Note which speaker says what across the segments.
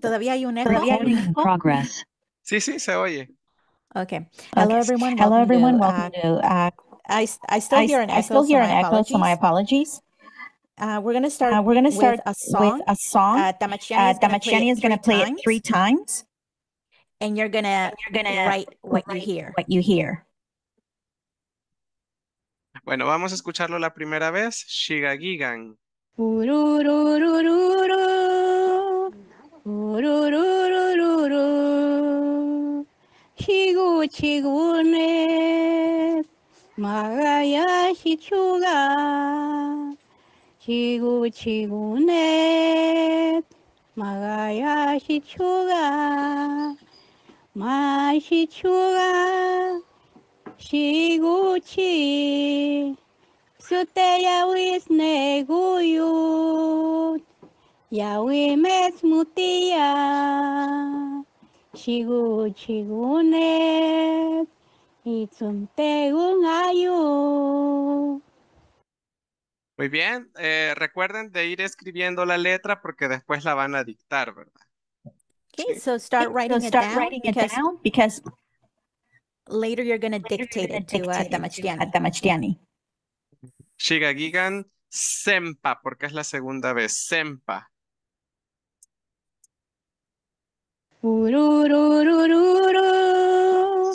Speaker 1: Todavía hay un eco. hay
Speaker 2: Sí, sí, se oye.
Speaker 1: Okay. Hello everyone. Hello everyone. Welcome to. Uh, uh, I, I still hear an I echo. Still hear an echo, so my apologies. Uh, we're gonna start. Uh, we're gonna start with a song. With a song. Uh, is gonna, play, it play, it three times, and you're gonna you're gonna write what you hear.
Speaker 3: What you hear.
Speaker 2: Bueno, vamos a escucharlo la primera vez. Shigagigan.
Speaker 3: Urururururu. 우루루루루루 시구치구네 마가야 시추가 지구치구네 마가야 시추가 마시추가 시구치 수때야 위스네 구유 Yahweh Metzmutia, Shigu Chigunet, un Ayu.
Speaker 2: Muy bien, eh, recuerden de ir escribiendo la letra porque después la van a dictar, ¿verdad?
Speaker 1: Okay, so start writing, it, down because, later you're going to dictate it to uh, Atamachdiani.
Speaker 2: Uh, Shigagigan Sempa, porque es la segunda vez. Sempa.
Speaker 3: 우루루루루루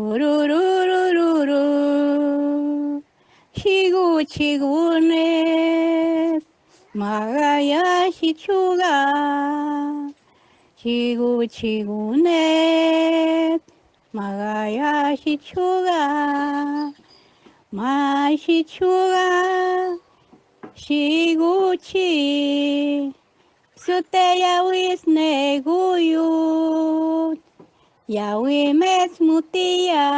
Speaker 3: 우루루루루루 지구치구네 막아야 시초가 지구지구네 막아야 시초가마시초가 시구치 Sute yawis neguyut, yawimes mutia,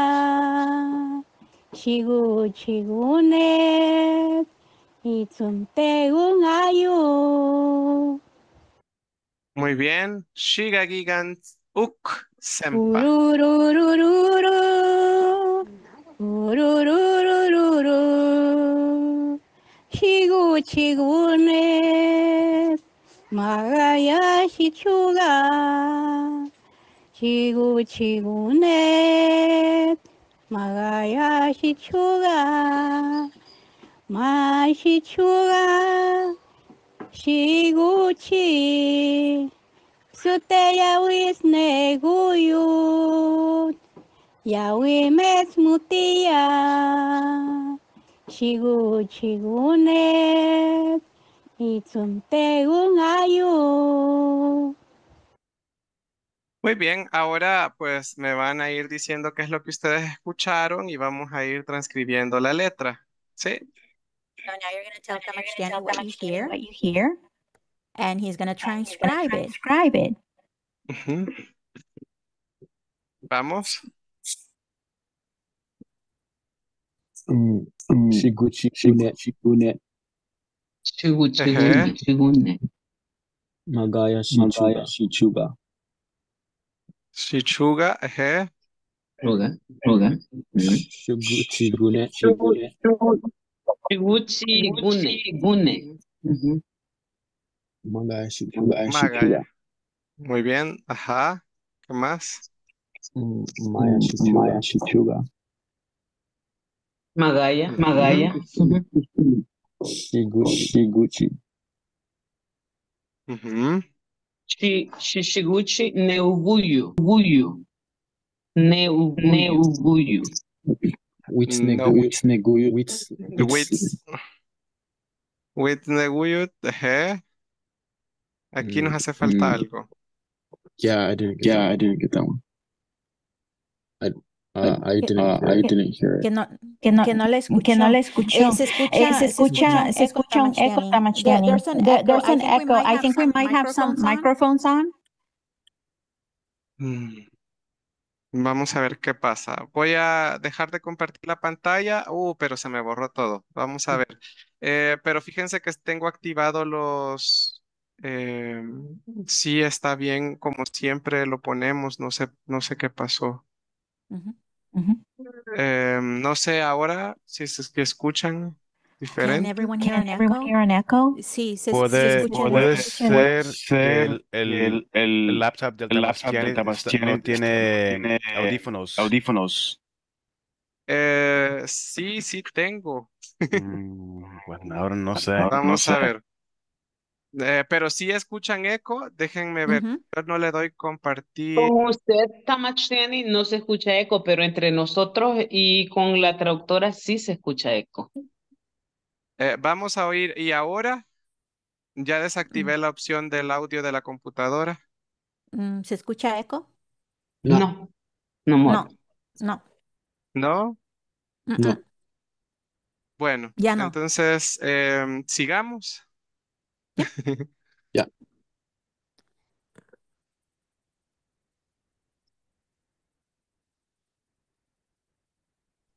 Speaker 3: chigu chigunet, itzumtegun ayu.
Speaker 4: Muy
Speaker 2: bien, shigagigan uk
Speaker 3: sempa. Urururururu, urururururu, chigu chigunet. 말아야 시초가 지구 지구네 말아야 시초가 마시초가 시구치 수태야 위스네구유 야위 메스무티야 시구치구네 Muy
Speaker 2: bien, ahora pues me van a ir diciendo qué es lo que ustedes escucharon y vamos a ir transcribiendo la letra. ¿Sí?
Speaker 1: So now you're going to tell Sebastiano what you hear, what you hear, and he's going to transcribe it. Transcribe it.
Speaker 3: Uh
Speaker 4: -huh. Vamos. Mm, mm, Shiguchi, Chugu, Magaya Shichuga.
Speaker 2: Shichuga. ajá.
Speaker 4: Roga, eh, roga. gune, Magaya eh, Shichuga.
Speaker 2: Muy bien, ajá. ¿Qué más?
Speaker 4: Magaya mm, Shichuga.
Speaker 5: Magaya, Magaya.
Speaker 4: Shiguchi.
Speaker 5: Uhum. Shiguchi neuguyu. Guyu. Neu, neuguyu.
Speaker 4: Witneguyu.
Speaker 2: Witneguyu. é. Aqui nos hace falta mm. algo.
Speaker 4: Yeah, I didn't get yeah, I didn't get that one. I, Ah, ahí que, no,
Speaker 1: que no, no la escuché. se escucha, se escucha, un eco echo. think we might have some microphones on.
Speaker 2: Mm, vamos a ver qué pasa. Voy a dejar de compartir la pantalla. Uh, pero se me borró todo. Vamos a ver. Eh, pero fíjense que tengo activado los... Eh, sí, está bien, como siempre lo ponemos. No sé, no sé qué pasó. Em, no sé ahora si es que escuchan diferente.
Speaker 1: Sí, se, Puede, puede
Speaker 6: ser el, laptop del laptop no tiene audífonos. audífonos.
Speaker 2: Eh, sí, sí tengo.
Speaker 6: Mm, bueno, ahora no sé. Ahora Vamos a ver.
Speaker 2: Eh, pero si escuchan eco, déjenme ver. no le doy compartir. Con
Speaker 5: usted, Tamacheni, no se escucha eco, pero entre nosotros y con la traductora sí se escucha eco.
Speaker 2: Eh, vamos a oír. Y ahora ya desactivé mm. la opción del audio de la computadora.
Speaker 1: Mm, ¿Se escucha eco?
Speaker 4: No. No, no.
Speaker 2: No.
Speaker 1: Mm,
Speaker 4: ¿No?
Speaker 2: Bueno, ya no. entonces em, sigamos.
Speaker 4: Yeah.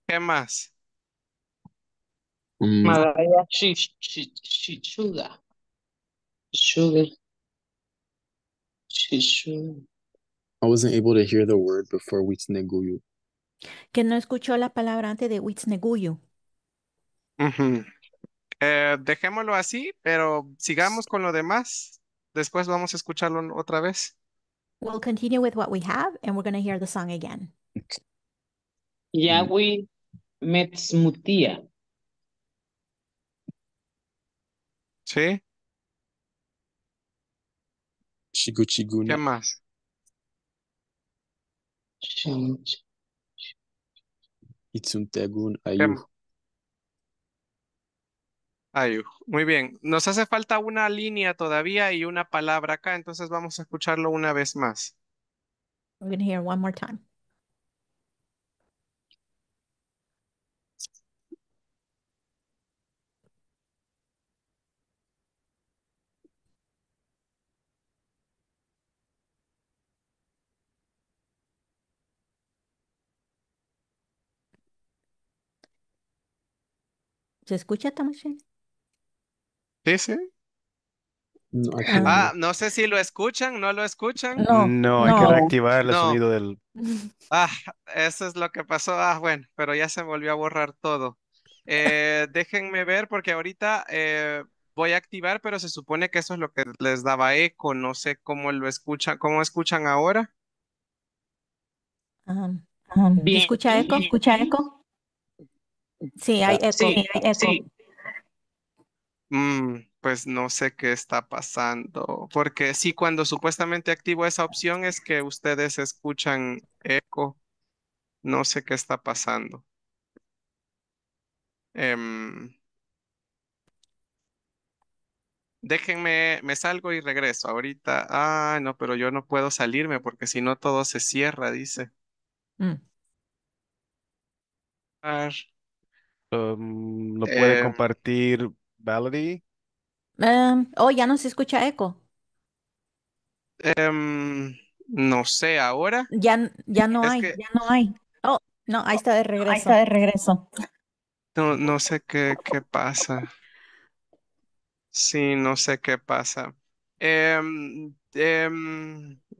Speaker 2: ¿Qué más?
Speaker 4: Mm, Malaya
Speaker 5: Chichuda. Chichuda.
Speaker 4: Chichuda. I wasn't able to hear the word before Witsneguyu.
Speaker 1: Que mm-hmm. no escuchó la palabra antes de Witsneguyu.
Speaker 4: Witneguyu. Ujú.
Speaker 2: Eh, dejémoslo así, pero sigamos con lo demás. Después vamos a escucharlo otra
Speaker 5: vez.
Speaker 1: We'll continue with what we have and we're going to hear the song again.
Speaker 5: Yahweh Metzmutia.
Speaker 4: Sí. Shiguchigun. ¿Qué más? ¿Qué más?
Speaker 2: Muy bien. Nos hace falta una línea todavía y una palabra acá, entonces vamos a escucharlo una vez más.
Speaker 1: ¿Se escucha, bien.
Speaker 4: ¿Dice? No,
Speaker 1: ah,
Speaker 2: no. sé si lo escuchan, no lo escuchan. No, hay que
Speaker 4: reactivar el sonido del.
Speaker 2: Ah, eso es lo que pasó. Ah, bueno, pero ya se volvió a borrar todo. Eh, déjenme ver porque ahorita eh, voy a activar, pero se supone que eso es lo que les daba eco. No sé cómo lo escuchan, cómo escuchan ahora.
Speaker 1: Ah, ah, ¿Escucha eco? ¿Escucha eco? Sí, hay eso, Sí, hay eco.
Speaker 2: Mm, pues no sé qué está pasando. Porque sí, cuando supuestamente activo esa opción es que ustedes escuchan eco. No sé qué está pasando. Em, déjenme, me salgo y regreso. Ahorita, ah, no, pero yo no puedo salirme porque si no todo se cierra, dice.
Speaker 4: no
Speaker 6: mm. em, puede em. compartir
Speaker 2: ¿Valerie?
Speaker 1: Em, oh, ya no se escucha eco.
Speaker 2: Em, no sé, ahora.
Speaker 1: Ya, ya no hay, ya no hay. Oh, no, ahí está de regreso. Ahí está de regreso.
Speaker 2: no, sé qué, qué pasa. Sí, no sé qué pasa. Em,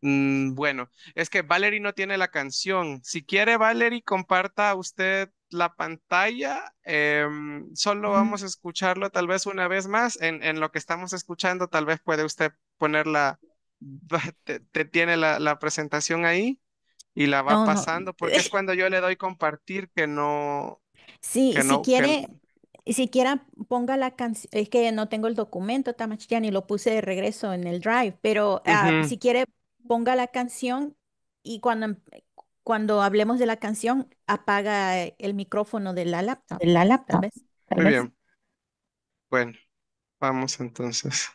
Speaker 2: mm, bueno, es que Valerie no tiene la canción. Si quiere, Valerie, comparta usted la pantalla. Em, solo vamos a escucharlo tal vez una vez más. En, en lo que estamos escuchando, tal vez puede usted ponerla, te, tiene la, presentación ahí y la va pasando, porque es cuando yo le doy compartir que no.
Speaker 1: Sí, si quiere. si quiera ponga la canción, es que no tengo el documento, ni lo puse de regreso en el drive, pero ah, si quiere ponga la canción y cuando em, cuando hablemos de la canción, apaga eh, el micrófono de la laptop. Ah, de la ah, laptop. Muy bien.
Speaker 2: Bueno, vamos entonces.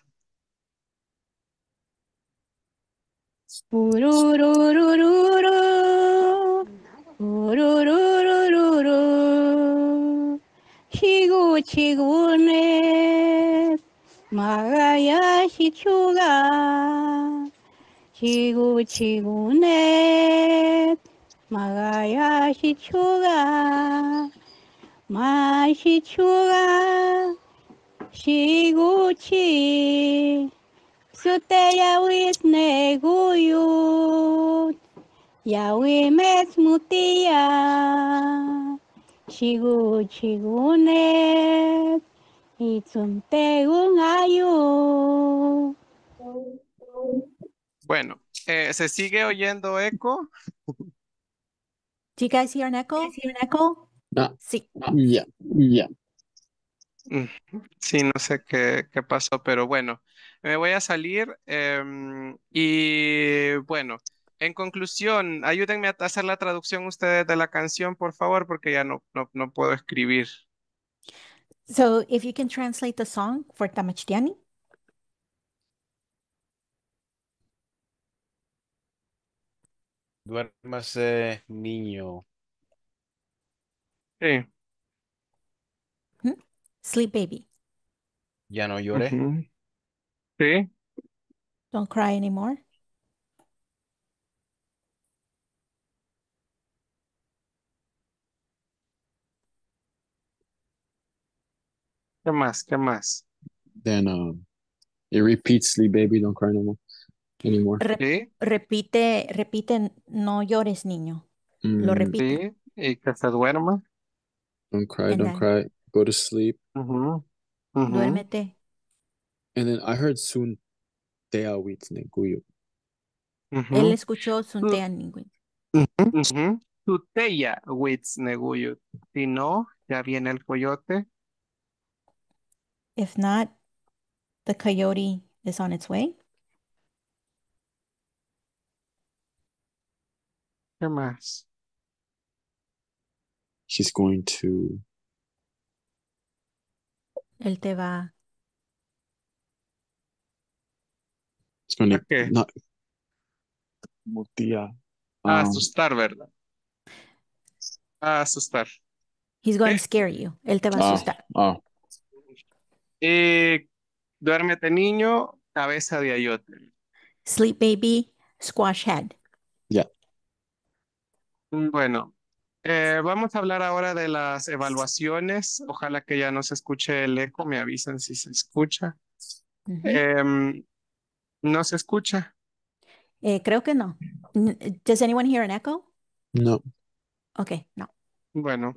Speaker 3: Magaya Shichuga, Mai Shichuga, Shiguchi, Suteya neguyu Guyut, Yawi Shiguchi Gune, Itzumtegun gunayu
Speaker 2: Bueno, eh, se sigue oyendo
Speaker 1: eco. Do guys hear echo? Sí.
Speaker 2: Sí, no sé qué, pasó, pero bueno, me voy a salir em, y bueno, en conclusión, ayúdenme a hacer la traducción ustedes de la canción, por favor, porque ya no, no, puedo escribir.
Speaker 1: So, if you can translate the song for Tamachtiani.
Speaker 6: Duérmase, niño. Sí.
Speaker 1: Hmm? Sleep baby.
Speaker 6: Ya no llore. Mm -hmm. Sí.
Speaker 1: Don't cry anymore.
Speaker 2: ¿Qué más? ¿Qué más?
Speaker 4: Then um, it repeats sleep baby, don't cry no more. anymore. Re-
Speaker 1: Sí, repite, repite, no llores, niño. Lo Mm, repite.
Speaker 2: sí, y que se duerma.
Speaker 4: don't cry, And don't then, cry. Go to sleep. Ujú, ujú.
Speaker 3: duérmete.
Speaker 4: And then I heard soon tea with neguyo.
Speaker 1: Él Ujú. escuchó Su- Suntea Ningún. ujú. Tutella wits
Speaker 2: neguyut. Si no, ya viene el coyote.
Speaker 1: If not, the coyote is on its way. ¿Qué más?
Speaker 4: He's going to.
Speaker 1: Él te va.
Speaker 4: going to. A um, asustar, ¿verdad?
Speaker 2: A asustar.
Speaker 1: He's going to eh. scare you. Él te va a ah, asustar. Ah.
Speaker 2: Eh, duérmete niño, cabeza de ayote.
Speaker 1: Sleep baby, squash head.
Speaker 4: ya.
Speaker 2: Mm, bueno, eh, vamos a hablar ahora de las evaluaciones. Ojalá que ya no se escuche el eco, me avisan si se escucha. Em, ¿No se escucha?
Speaker 1: Eh, creo que no. ¿Does anyone hear an echo? No. Ok, no.
Speaker 2: Bueno.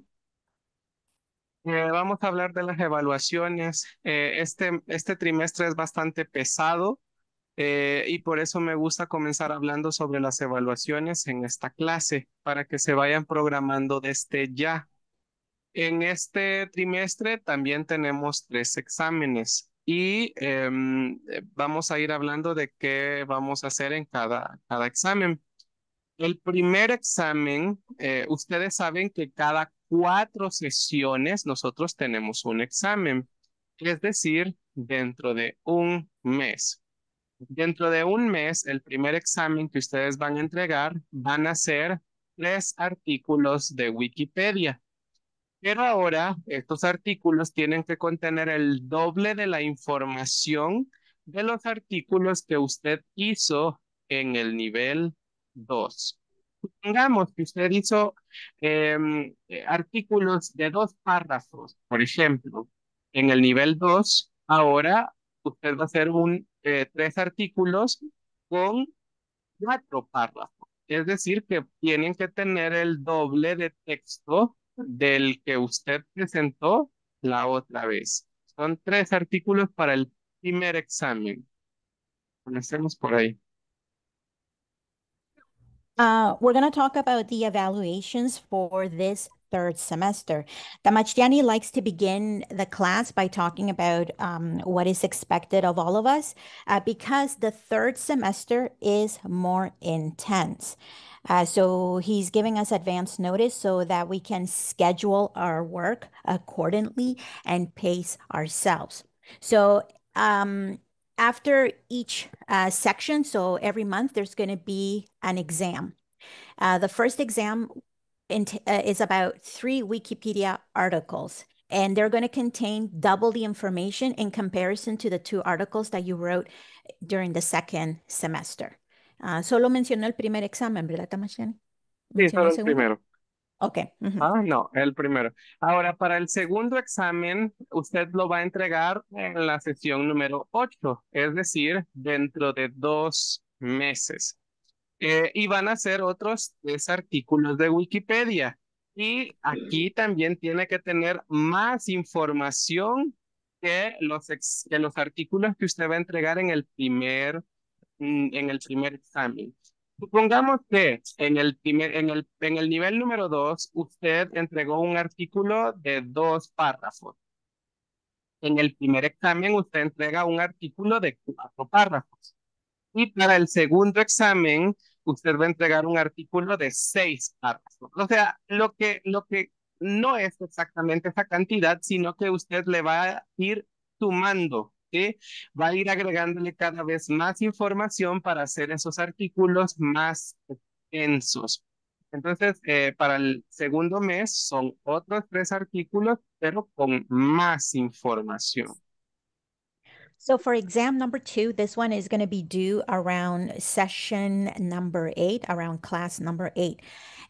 Speaker 2: Eh, vamos a hablar de las evaluaciones. este, este trimestre es bastante pesado eh, y por eso me gusta comenzar hablando sobre las evaluaciones en esta clase, para que se vayan programando desde ya. En este trimestre también tenemos tres exámenes y em, vamos a ir hablando de qué vamos a hacer en cada, cada examen. El primer examen, eh, ustedes saben que cada cuatro sesiones nosotros tenemos un examen, es decir, dentro de un mes. Dentro de un mes, el primer examen que ustedes van a entregar van a ser tres artículos de Wikipedia. Pero ahora estos artículos tienen que contener el doble de la información de los artículos que usted hizo en el nivel 2. Supongamos que usted hizo em, artículos de dos párrafos, por ejemplo, en el nivel 2, ahora usted va a hacer un eh, tres artículos con cuatro párrafos. Es decir, que tienen que tener el doble de texto del que usted presentó la otra vez. Son tres artículos para el primer examen. Comencemos por ahí.
Speaker 1: Ah, we're going to talk about the evaluations for this third semester. Damachiani likes to begin the class by talking about um, what is expected of all of us uh, because the third semester is more intense. Uh, so he's giving us advance notice so that we can schedule our work accordingly and pace ourselves. So um, after each uh, section, so every month, there's going to be an exam. Uh, the first exam uh, is about three Wikipedia articles, and they're going to contain double the information in comparison to the two articles that you wrote during the second semester. Uh, solo mencionó el primer examen, ¿verdad, Tamashani? Sí, solo el, el primero. Ok. Uh -huh.
Speaker 2: Ah, no, el primero. Ahora, para el segundo examen, usted lo va a entregar en la sesión número 8, es decir, dentro de dos meses. Eh, y van a ser otros tres artículos de Wikipedia. Y aquí también tiene que tener más información que los, que los artículos que usted va a entregar en el primer, mm, en el primer examen. Supongamos que en el, primer, en, el, en el nivel número dos... usted entregó un artículo de dos párrafos. En el primer examen usted entrega un artículo de cuatro párrafos. Y para el segundo examen usted va a entregar un artículo de seis párrafos. O sea, lo que, lo que no es exactamente esa cantidad, sino que usted le va a ir sumando, va a ir agregándole cada vez más información para hacer esos artículos más extensos. Entonces, eh, para el segundo mes son otros tres artículos, pero con más información.
Speaker 1: So for exam number two, this one is going to be due around session number eight, around class number eight.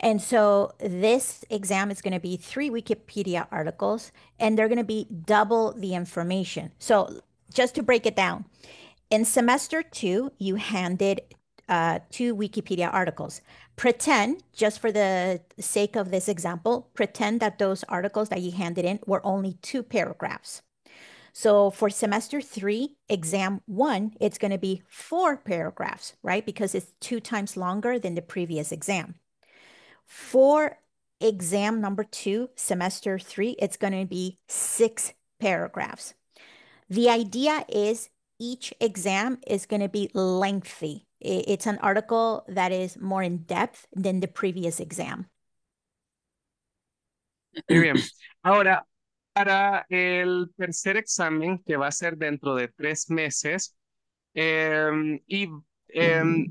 Speaker 1: And so this exam is going to be three Wikipedia articles, and they're going to be double the information. So just to break it down, in semester two, you handed uh, two Wikipedia articles. Pretend, just for the sake of this example, pretend that those articles that you handed in were only two paragraphs. So for semester three, exam one, it's going to be four paragraphs, right? Because it's two times longer than the previous exam. For exam number two, semester three, it's going to be six paragraphs. The idea is each exam is going to be lengthy. It's an article that is more in depth than the previous exam.
Speaker 2: Miriam, ahora Para el tercer examen, que va a ser dentro de tres meses, em, y em,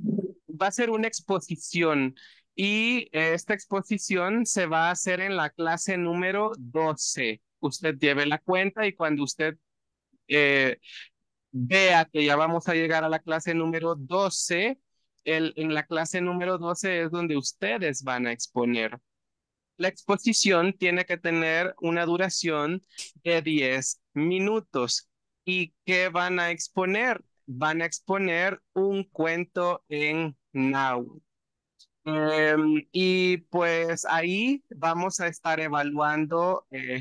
Speaker 2: va a ser una exposición. Y esta exposición se va a hacer en la clase número 12. Usted lleve la cuenta y cuando usted eh, vea que ya vamos a llegar a la clase número 12, el, en la clase número 12 es donde ustedes van a exponer. La exposición tiene que tener una duración de 10 minutos. ¿Y qué van a exponer? Van a exponer un cuento en Now. Em, y pues ahí vamos a estar evaluando, eh,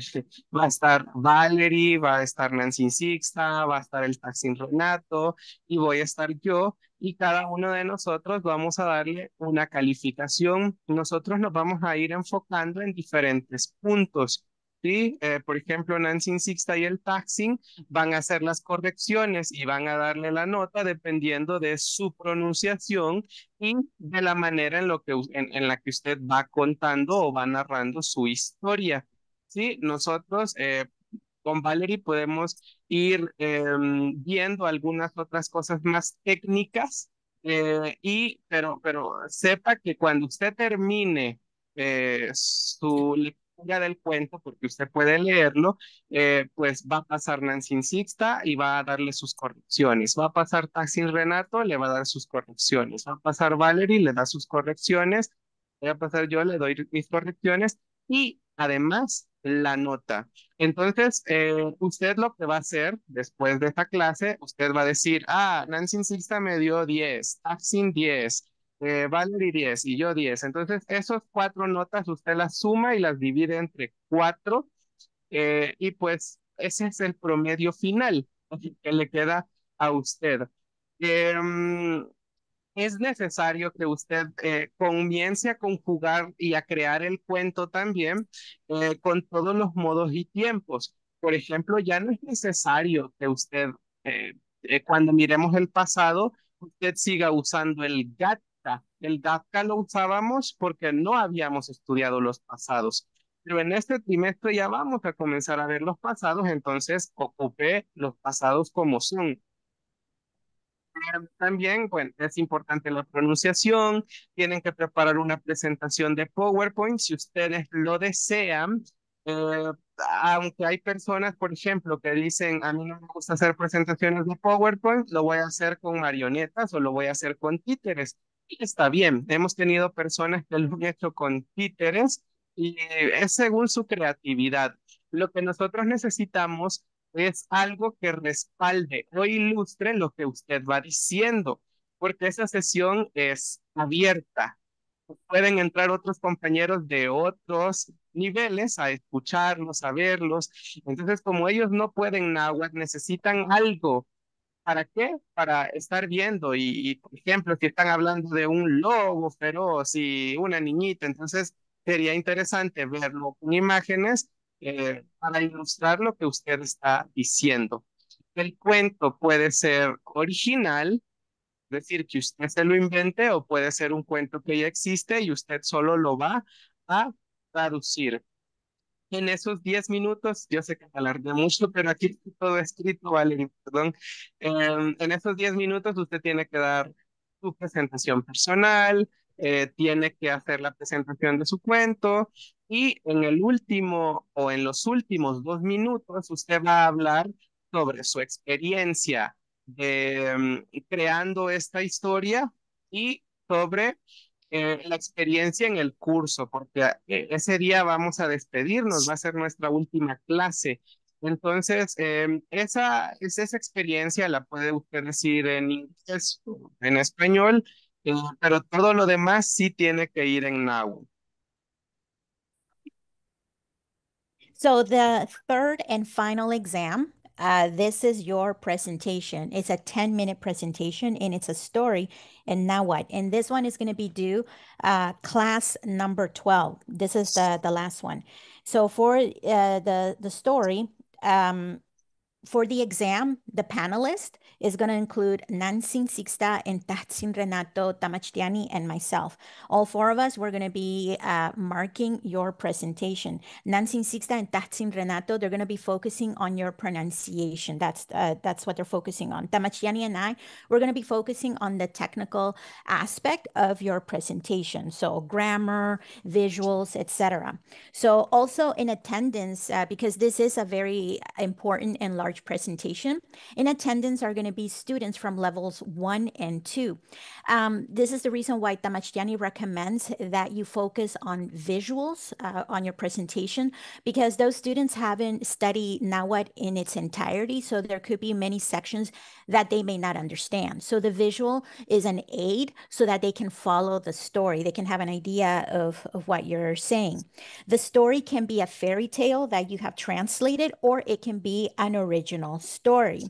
Speaker 2: va a estar Valerie, va a estar Nancy Sixta, va a estar el Taxi Renato y voy a estar yo y cada uno de nosotros vamos a darle una calificación. Nosotros nos vamos a ir enfocando en diferentes puntos. ¿sí? Eh, por ejemplo, Nancy Sixta y el Taxing van a hacer las correcciones y van a darle la nota dependiendo de su pronunciación y de la manera en, lo que, la que usted va contando o va narrando su historia. ¿sí? Nosotros eh, con Valerie podemos ir em, viendo algunas otras cosas más técnicas, eh, y, pero, pero sepa que cuando usted termine eh, su lectura del cuento, porque usted puede leerlo, eh, pues va a pasar Nancy Sixta y va a darle sus correcciones, va a pasar Taxi Renato, le va a dar sus correcciones, va a pasar Valerie, le da sus correcciones, voy a pasar yo, le doy mis correcciones, y además la nota. Entonces, eh, usted lo que va a hacer después de esta clase, usted va a decir, ah, Nancy Insista me dio 10, Axin 10, Valerie 10 y yo 10. Entonces, esas cuatro notas usted las suma y las divide entre cuatro eh, y pues ese es el promedio final que le queda a usted. Em, es necesario que usted eh, comience a conjugar y a crear el cuento también eh, con todos los modos y tiempos. Por ejemplo, ya no es necesario que usted, eh, cuando miremos el pasado, usted siga usando el GATCA. El GATCA lo usábamos porque no habíamos estudiado los pasados. Pero en este trimestre ya vamos a comenzar a ver los pasados, entonces ocupe los pasados como son también, bueno, es importante la pronunciación, tienen que preparar una presentación de PowerPoint si ustedes lo desean. Eh, aunque hay personas, por ejemplo, que dicen, a mí no me gusta hacer presentaciones de PowerPoint, lo voy a hacer con marionetas o lo voy a hacer con títeres. Y está bien, hemos tenido personas que lo han hecho con títeres y es según su creatividad. Lo que nosotros necesitamos es algo que respalde o ilustre lo que usted va diciendo, porque esa sesión es abierta. Pueden entrar otros compañeros de otros niveles a escucharlos, a verlos. Entonces, como ellos no pueden náhuatl, necesitan algo. ¿Para qué? Para estar viendo. Y, y, por ejemplo, si están hablando de un lobo feroz y una niñita, entonces sería interesante verlo con imágenes eh, para ilustrar lo que usted está diciendo. El cuento puede ser original, es decir, que usted se lo invente o puede ser un cuento que ya existe y usted solo lo va a traducir. En esos 10 minutos, yo sé que me alargué mucho, pero aquí todo escrito, Valerie, perdón. Em, en esos 10 minutos usted tiene que dar su presentación personal, eh, tiene que hacer la presentación de su cuento y en el último o en los últimos dos minutos usted va a hablar sobre su experiencia de, mm, creando esta historia y sobre eh, la experiencia en el curso, porque eh, ese día vamos a despedirnos, va a ser nuestra última clase. Entonces, em, esa, esa experiencia la puede usted decir en inglés, o en español, Eh, pero todo lo demás sí tiene que ir en
Speaker 1: So the third and final exam, uh, this is your presentation. It's a 10 minute presentation and it's a story. And now what? And this one is going to be due uh, class number 12. This is the, the last one. So for uh, the, the story, um, for the exam, the panelist is going to include Nancy Sixta and Tatsin Renato Tamachtiani and myself. All four of us, we're going to be uh, marking your presentation. Nancy Sixta and Tatsin Renato, they're going to be focusing on your pronunciation. That's uh, that's what they're focusing on. Tamachtiani and I, we're going to be focusing on the technical aspect of your presentation. So grammar, visuals, etc. So also in attendance, uh, because this is a very important and large presentation. In attendance are going to be students from levels one and two. Um, this is the reason why Tamachtiani recommends that you focus on visuals uh, on your presentation because those students haven't studied NAWAT in its entirety. So there could be many sections that they may not understand. So the visual is an aid so that they can follow the story. They can have an idea of, of what you're saying. The story can be a fairy tale that you have translated or it can be an original original story.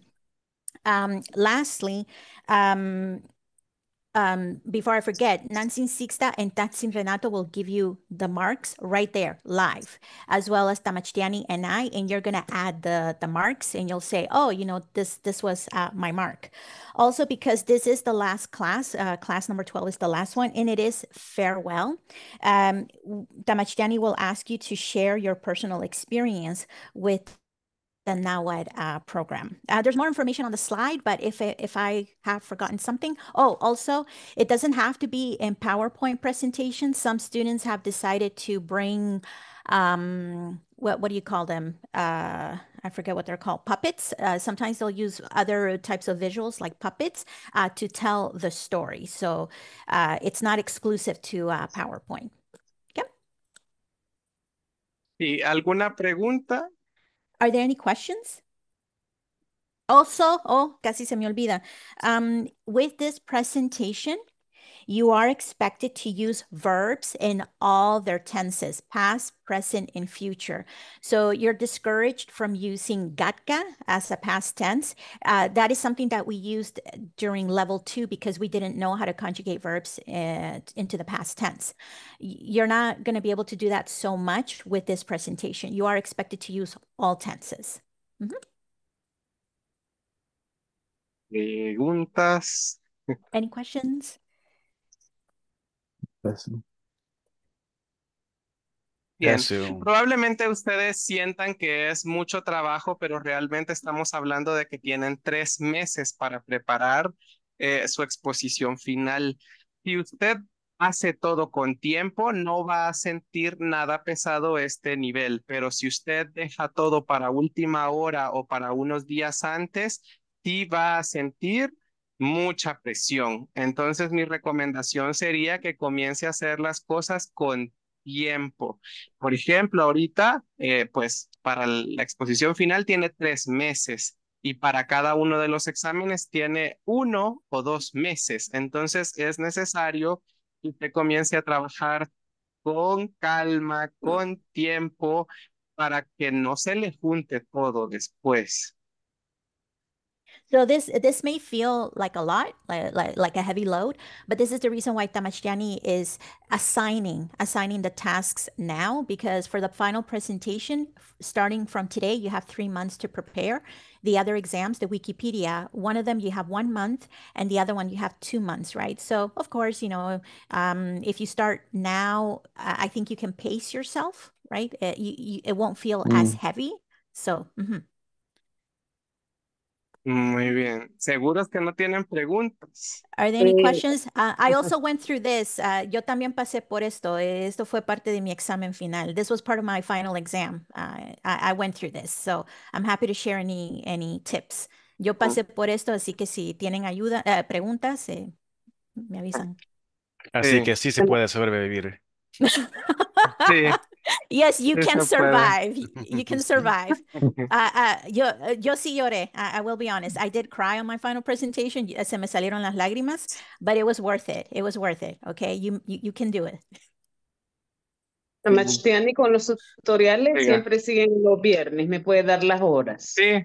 Speaker 1: Um, lastly, um, um, before I forget, Nancy Sixta and Tatsin Renato will give you the marks right there live, as well as Tamachtiani and I, and you're gonna add the the marks, and you'll say, oh, you know, this this was uh, my mark. Also, because this is the last class, uh, class number twelve is the last one, and it is farewell. Um, Tamachtiani will ask you to share your personal experience with the Now What uh, program. Uh, there's more information on the slide, but if, it, if I have forgotten something, oh, also, it doesn't have to be in PowerPoint presentations. Some students have decided to bring, um, what, what do you call them? Uh, I forget what they're called, puppets. Uh, sometimes they'll use other types of visuals like puppets uh, to tell the story. So uh, it's not exclusive to uh, PowerPoint. Okay.
Speaker 2: Si alguna pregunta?
Speaker 1: Are there any questions? Also, oh, casi se me olvida. Um, with this presentation, you are expected to use verbs in all their tenses, past, present, and future. So you're discouraged from using gatka as a past tense. Uh, that is something that we used during level two because we didn't know how to conjugate verbs uh, into the past tense. You're not going to be able to do that so much with this presentation. You are expected to use all tenses. Mm -hmm. Preguntas. Any questions?
Speaker 2: probablemente ustedes sientan que es mucho trabajo, pero realmente estamos hablando de que tienen tres meses para preparar eh, su exposición final. Si usted hace todo con tiempo, no va a sentir nada pesado este nivel, pero si usted deja todo para última hora o para unos días antes, sí va a sentir mucha presión. Entonces mi recomendación sería que comience a hacer las cosas con tiempo. Por ejemplo, ahorita, eh, pues para la exposición final tiene tres meses y para cada uno de los exámenes tiene uno o dos meses. Entonces es necesario que usted comience a trabajar con calma, con tiempo, para que no se le junte todo después.
Speaker 1: So this this may feel like a lot, like, like, like a heavy load, but this is the reason why Tamashjani is assigning assigning the tasks now because for the final presentation, starting from today, you have three months to prepare. The other exams, the Wikipedia, one of them you have one month, and the other one you have two months, right? So of course, you know, um, if you start now, I think you can pace yourself, right? It, you, you, it won't feel mm. as heavy. So. Mm-hmm.
Speaker 2: Muy bien. Seguros que no tienen preguntas.
Speaker 1: Are there any eh, questions? Ah, I also went through this. Ah, yo también pasé por esto. Esto fue parte de mi examen final. This was part of my final exam. Ah, I, went through this. So I'm happy to share any, tips. Yo pasé por esto, así que si tienen ayuda, eh, preguntas, eh, me avisan.
Speaker 6: Así que sí se puede sobrevivir.
Speaker 1: sí yes, you can survive. You can survive. Ah, ah, yo, eh, yo sí lloré. I, I, will be honest. I did cry on my final presentation. Eh, se me salieron las lágrimas, but it was worth it. It was worth it. Okay, you, you, can do it.
Speaker 5: con los tutoriales siempre siguen los viernes. Me puede dar las horas. Sí.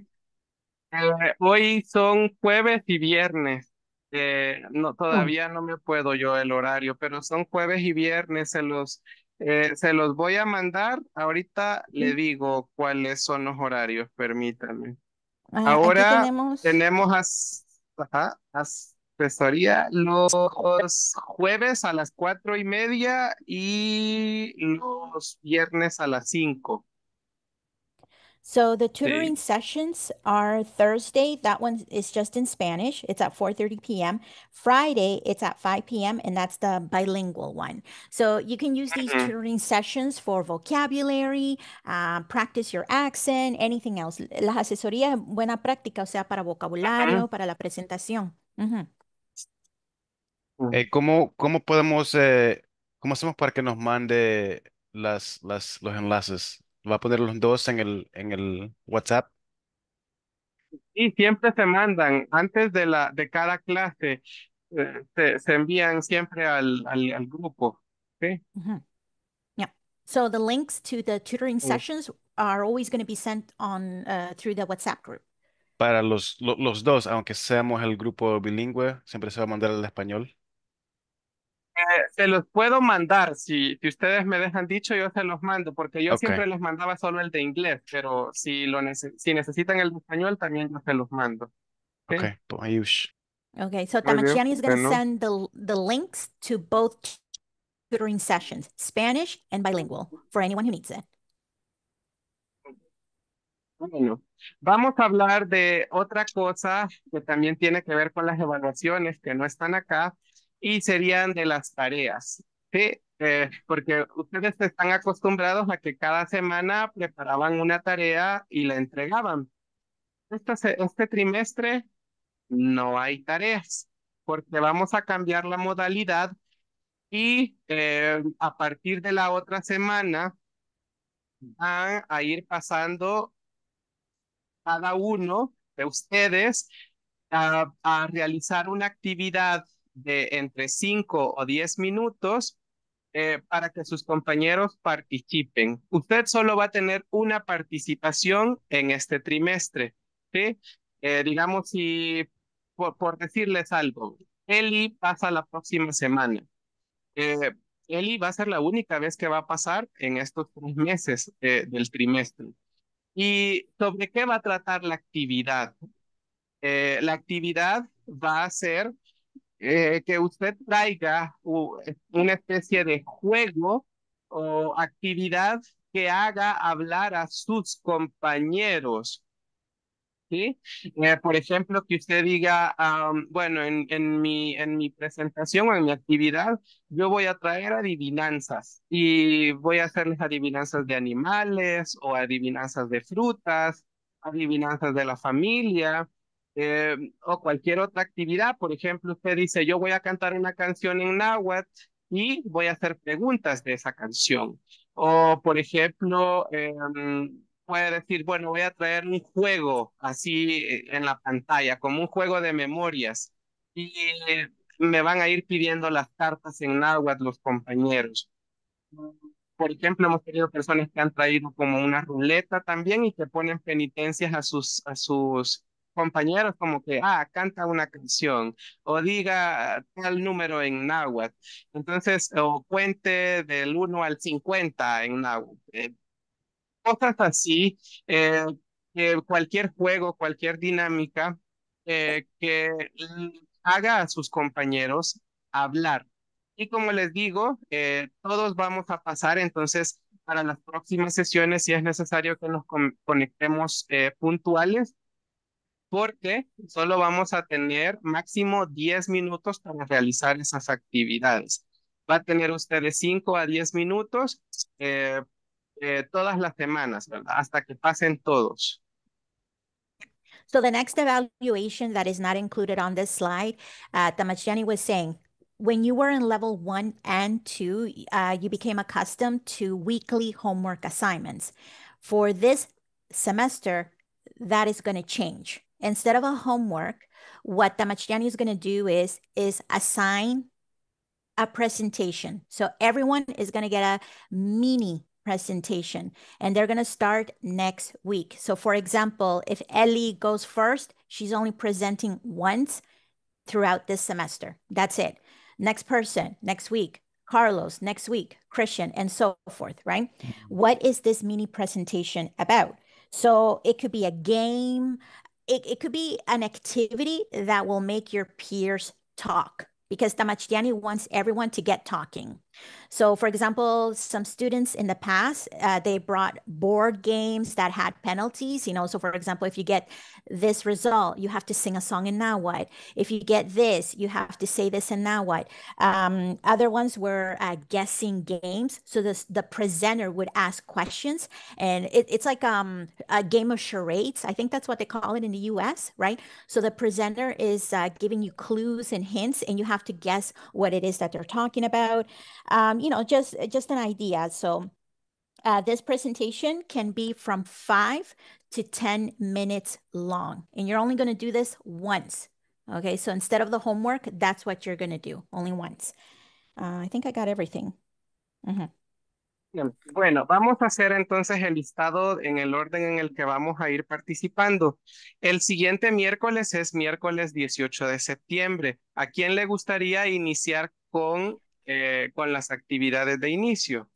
Speaker 5: Eh, hoy
Speaker 2: son jueves y viernes. Eh, no, todavía mm. no me puedo yo el horario, pero son jueves y viernes. en los eh, se los voy a mandar. Ahorita le digo cuáles son los horarios, permítame.
Speaker 1: Ah, Ahora
Speaker 2: tenemos, asesoría los jueves a las cuatro y media y los viernes a las cinco.
Speaker 1: So the tutoring sessions are Thursday. That one is just in Spanish. It's at 4:30 p.m. Friday, it's at 5 p.m. and that's the bilingual one. So you can use these mm-hmm. tutoring sessions for vocabulary, uh, practice your accent, anything else. Las asesorías buena práctica, o sea, para vocabulario, mm-hmm. para la presentación. Uh-huh.
Speaker 6: Eh, ¿cómo, ¿Cómo podemos, eh, cómo hacemos para que nos mande las, las, los enlaces Va a poner los dos en el, en el WhatsApp.
Speaker 2: Y siempre se mandan, antes de, la, de cada clase, eh, se, se, envían siempre al, al, grupo. ¿sí?
Speaker 1: So the links to the tutoring sessions are always going to be sent on uh, through the WhatsApp group.
Speaker 6: Para los, los dos, aunque seamos el grupo bilingüe, siempre se va a mandar al español.
Speaker 2: Eh, se los puedo mandar, si, si ustedes me dejan dicho, yo se los mando, porque yo siempre les mandaba solo el de inglés, pero si, lo si necesitan el de español, también yo se los mando.
Speaker 1: Okay,
Speaker 6: okay pues
Speaker 1: so Tamachiani is going to send the, the links to both tutoring sessions, Spanish and bilingual, for anyone who needs it.
Speaker 2: Bueno, vamos a hablar de otra cosa que también tiene que ver con las evaluaciones que no están acá, y serían de las tareas. Sí, eh, porque ustedes están acostumbrados a que cada semana preparaban una tarea y la entregaban. Este, este trimestre no hay tareas porque vamos a cambiar la modalidad y eh, a partir de la otra semana van a ir pasando cada uno de ustedes a, a realizar una actividad de entre 5 o 10 minutos eh, para que sus compañeros participen. Usted solo va a tener una participación en este trimestre. ¿sí? Eh, digamos, si por, decirles algo, Eli pasa la próxima semana. Eh, Eli va a ser la única vez que va a pasar en estos tres meses del trimestre. ¿Y sobre qué va a tratar la actividad? la actividad va a ser eh, que usted traiga una especie de juego o actividad que haga hablar a sus compañeros. ¿Sí? Eh, por ejemplo, que usted diga, bueno, en, mi, en mi presentación o en mi actividad, yo voy a traer adivinanzas y voy a hacerles adivinanzas de animales o adivinanzas de frutas, adivinanzas de la familia eh, o cualquier otra actividad. Por ejemplo, usted dice, yo voy a cantar una canción en náhuatl y voy a hacer preguntas de esa canción. O, por ejemplo, puede em, decir, bueno, voy a traer un juego así eh, en la pantalla, como un juego de memorias. Y me van a ir pidiendo las cartas en náhuatl los compañeros. Por ejemplo, hemos tenido personas que han traído como una ruleta también y que ponen penitencias a sus, a sus compañeros como que, ah, canta una canción o diga tal número en náhuatl. Entonces, o cuente del 1 al 50 en náhuatl. Eh, cosas así, eh, cualquier juego, cualquier dinámica eh, que haga a sus compañeros hablar. Y como les digo, todos vamos a pasar entonces para las próximas sesiones, si es necesario que nos conectemos puntuales, porque solo vamos a tener máximo 10 minutos para realizar esas actividades. Va a tener ustedes 5 a 10 minutos eh, eh, todas las semanas, ¿verdad? Hasta que pasen todos.
Speaker 1: So the next evaluation that is not included on this slide, uh, was saying, when you were in level one and two, uh, you became accustomed to weekly homework assignments. For this semester, that is going to change. instead of a homework, what Tamachgiani is going to do is is assign a presentation. So everyone is going to get a mini presentation and they're going to start next week. So for example, if Ellie goes first, she's only presenting once throughout this semester. That's it. Next person, next week, Carlos, next week, Christian, and so forth, right? Mm-hmm. What is this mini presentation about? So it could be a game, it, it could be an activity that will make your peers talk because Tamachiani wants everyone to get talking. So, for example, some students in the past, uh, they brought board games that had penalties. You know, so for example, if you get this result, you have to sing a song And now, what? If you get this, you have to say this now, what? Um, other ones were uh, guessing games. So the the presenter would ask questions, and it, it's like um, a game of charades. I think that's what they call it in the US, right? So the presenter is uh, giving you clues and hints, and you have to guess what it is that they're talking about um, you know, just, just an idea. So uh, this presentation can be from five to 10 minutes long, and you're only going to do this once. Okay, so instead of the homework, that's what you're going to do only once. Uh, I think I got everything. Mm -hmm.
Speaker 2: Bueno, vamos a hacer entonces el listado en el orden en el que vamos a ir participando. El siguiente miércoles es miércoles 18 de septiembre. ¿A quién le gustaría iniciar con eh, con las actividades de inicio.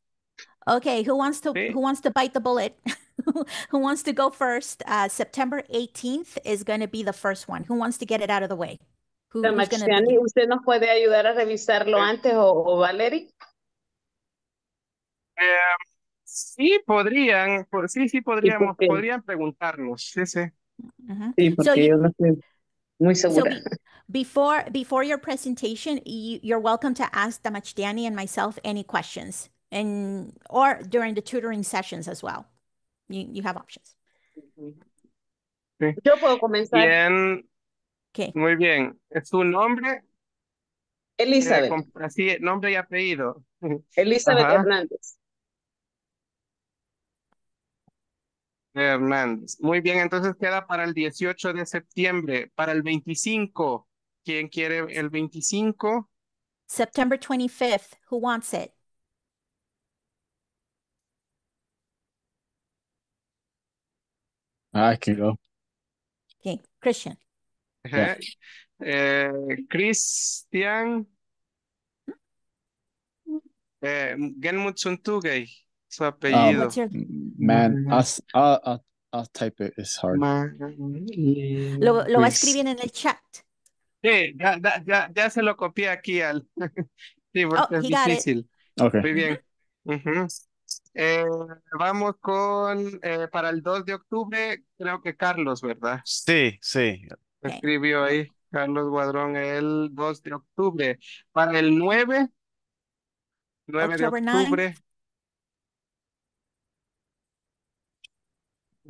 Speaker 1: Okay, who wants to who wants to bite the bullet? who wants to go first? Uh, September 18th is going to be the first one. Who wants to get it out of the way?
Speaker 5: ¿usted
Speaker 1: nos puede ayudar a revisarlo antes o,
Speaker 5: o Valerie?
Speaker 1: Eh, sí, podrían,
Speaker 5: sí, sí podríamos,
Speaker 2: podrían preguntarnos, sí, sí. porque yo no sé.
Speaker 5: Muy segura. So be,
Speaker 1: before before your presentation, you, you're welcome to ask Danny, and myself any questions, and or during the tutoring sessions as well. You you have options. Sí. Mm-hmm. Yo puedo comenzar.
Speaker 2: Bien. Okay. Muy bien. ¿Su nombre? Elizabeth. Eh, así, nombre y apellido.
Speaker 5: Elizabeth Ajá. Hernández.
Speaker 2: Hernández. Muy bien, entonces queda para el 18 de septiembre, para
Speaker 1: el 25. ¿Quién quiere el 25? September 25th. Who wants it?
Speaker 4: I can go.
Speaker 1: Christian. Eh, Christian.
Speaker 2: Mm. Eh, su ah, apellido.
Speaker 4: Man, I'll, type it, it's hard. lo, lo va a pues escribir
Speaker 2: en el chat. Sí, ya, ya, ya se lo copié aquí al... sí, porque oh, es difícil.
Speaker 5: Okay. Muy bien.
Speaker 2: eh, vamos con, eh, para el 2 de octubre, creo que Carlos, ¿verdad? Sí, sí. Escribió ahí Carlos Guadrón el 2 de octubre. Para el 9, 9 de octubre,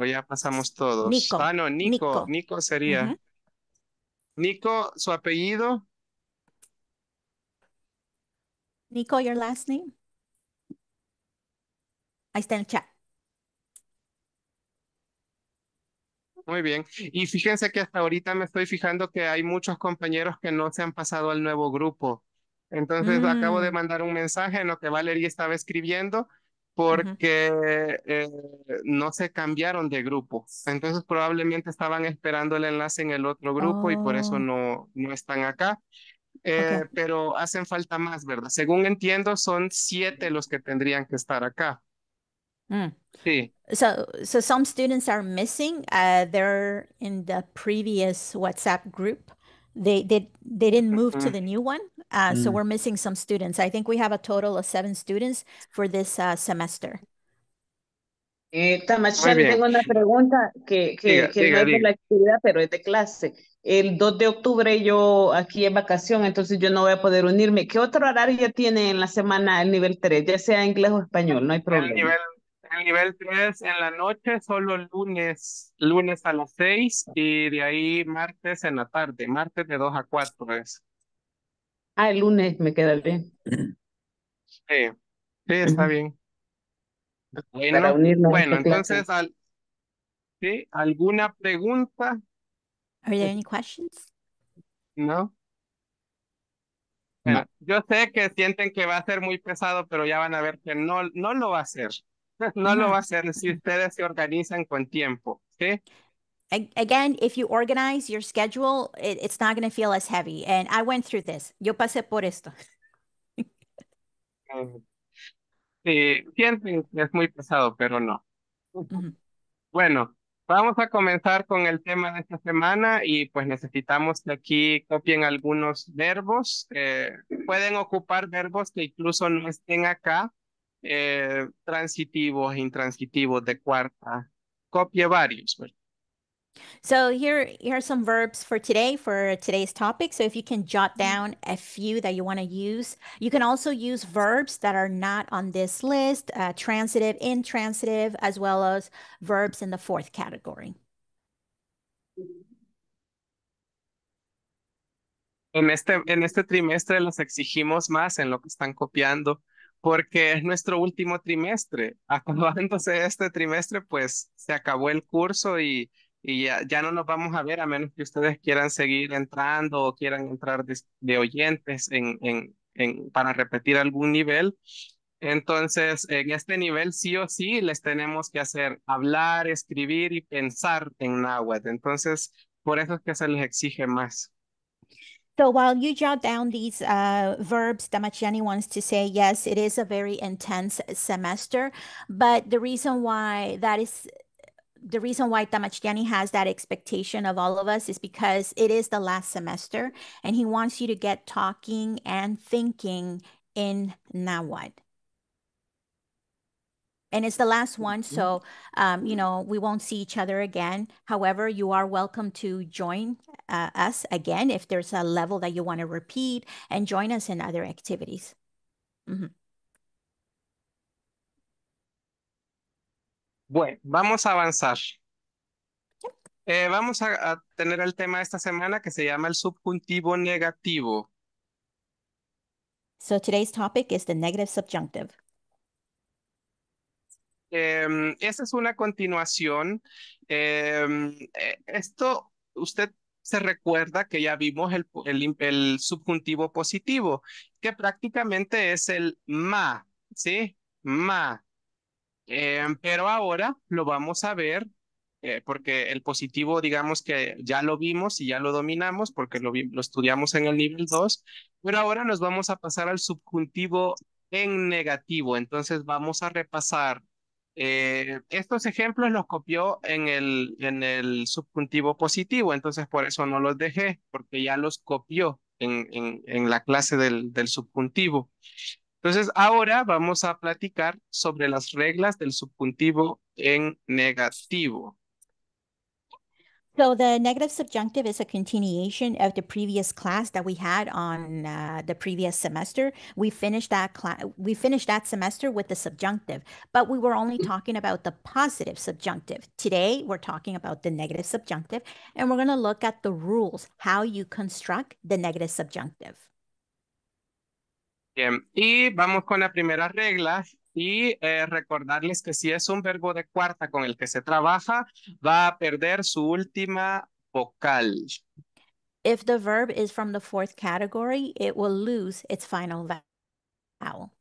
Speaker 2: ya pasamos todos. Ah, no, Nico. Nico, sería. Nico, su apellido.
Speaker 1: Nico, your last name. Ahí está en el chat.
Speaker 2: Muy bien. Y fíjense que hasta ahorita me estoy fijando que hay muchos compañeros que no se han pasado al nuevo grupo. Entonces acabo de mm. mandar un mensaje en lo que Valeria estaba escribiendo porque eh, no se cambiaron de grupo. Entonces probablemente estaban esperando el enlace en el otro grupo y por eso oh. no, no están acá. Eh, pero hacen falta más, ¿verdad? Según entiendo, son siete los que tendrían que estar acá. Mm. Sí.
Speaker 1: So, some students are missing. Uh, they're in the previous WhatsApp group they they, they didn't move to mm-hmm. the new one uh, so mm. we're missing some students i think we have a total of seven students for this uh, semester eh, tengo una pregunta que, que, que no es de la actividad, pero es de clase.
Speaker 5: El 2 de octubre yo aquí en vacación, entonces yo no voy a poder unirme. ¿Qué otro horario ya tiene en la semana el nivel 3? Ya sea inglés o español, no hay problema. El nivel
Speaker 2: el nivel 3 en la noche, solo lunes, lunes a las 6 y de ahí martes en la tarde, martes de 2 a 4 es.
Speaker 5: Ah, el lunes me queda bien.
Speaker 2: Sí, sí,
Speaker 1: está bien.
Speaker 2: Bueno, entonces, ¿sí? ¿alguna pregunta? ¿Hay any questions? No. yo sé que sienten que va a ser muy pesado, pero ya van a ver que no, no lo va a ser. no lo va a hacer si ustedes se organizan con tiempo, ¿sí?
Speaker 1: Again, if you organize your schedule, it, it's not going to feel as heavy. And I went through this. Yo pasé por esto.
Speaker 2: Sí, es muy pesado, pero no. Bueno, vamos a comenzar con el tema de esta semana y pues necesitamos que aquí copien algunos verbos. pueden ocupar verbos que incluso no estén acá, eh, transitivos, intransitivos de cuarta. Copie varios.
Speaker 1: So here, here are some verbs for today, for today's topic. So if you can jot mm-hmm. down a few that you want to use. You can also use verbs that are not on this list, uh, transitive, intransitive, as well as verbs in the fourth category.
Speaker 2: En este, en este trimestre les exigimos más en lo que están copiando. porque es nuestro último trimestre. Acabándose este trimestre, pues se acabó el curso y, ya, no nos vamos a ver a menos que ustedes quieran seguir entrando o quieran entrar de, oyentes en, para repetir algún nivel. Entonces, en este nivel sí o sí les tenemos que hacer hablar, escribir y pensar en náhuatl. Entonces, por eso es que se les exige más.
Speaker 1: So while you jot down these uh, verbs, Damachani wants to say, yes, it is a very intense semester, but the reason why that is the reason why Tamachtiani has that expectation of all of us is because it is the last semester and he wants you to get talking and thinking in what? and it's the last mm-hmm. one so um, you know we won't see each other again however you are welcome to join uh, us again if there's a level that you want to repeat and join us in other activities mm -hmm.
Speaker 4: Bueno,
Speaker 2: vamos a avanzar. Eh, vamos a, a tener el tema de esta semana que se llama el subjuntivo negativo.
Speaker 1: So today's topic is the negative subjunctive.
Speaker 2: Em, esa es una continuación. Em, eh, esto, usted se recuerda que ya vimos el, el, subjuntivo positivo, que prácticamente es el ma, ¿sí? Ma. Em, pero ahora lo vamos a ver eh, porque el positivo, digamos que ya lo vimos y ya lo dominamos porque lo, lo estudiamos en el nivel 2, pero ahora nos vamos a pasar al subjuntivo en negativo. Entonces vamos a repasar eh, estos ejemplos los copió en el, en el subjuntivo positivo, entonces por eso no los dejé, porque ya los copió en, la clase del, del subjuntivo. Entonces ahora vamos a platicar sobre las reglas del subjuntivo en negativo.
Speaker 1: So the negative subjunctive is a continuation of the previous class that we had on uh, the previous semester. We finished that class. We finished that semester with the subjunctive, but we were only mm-hmm. talking about the positive subjunctive. Today, we're talking about the negative subjunctive, and we're going to look at the rules how you construct the negative subjunctive.
Speaker 2: Bien, y vamos con las primeras reglas Y eh, recordarles que si es un verbo de cuarta con el que se trabaja, va a perder su última vocal.
Speaker 1: If the verb is from the fourth category, it will lose its final vowel.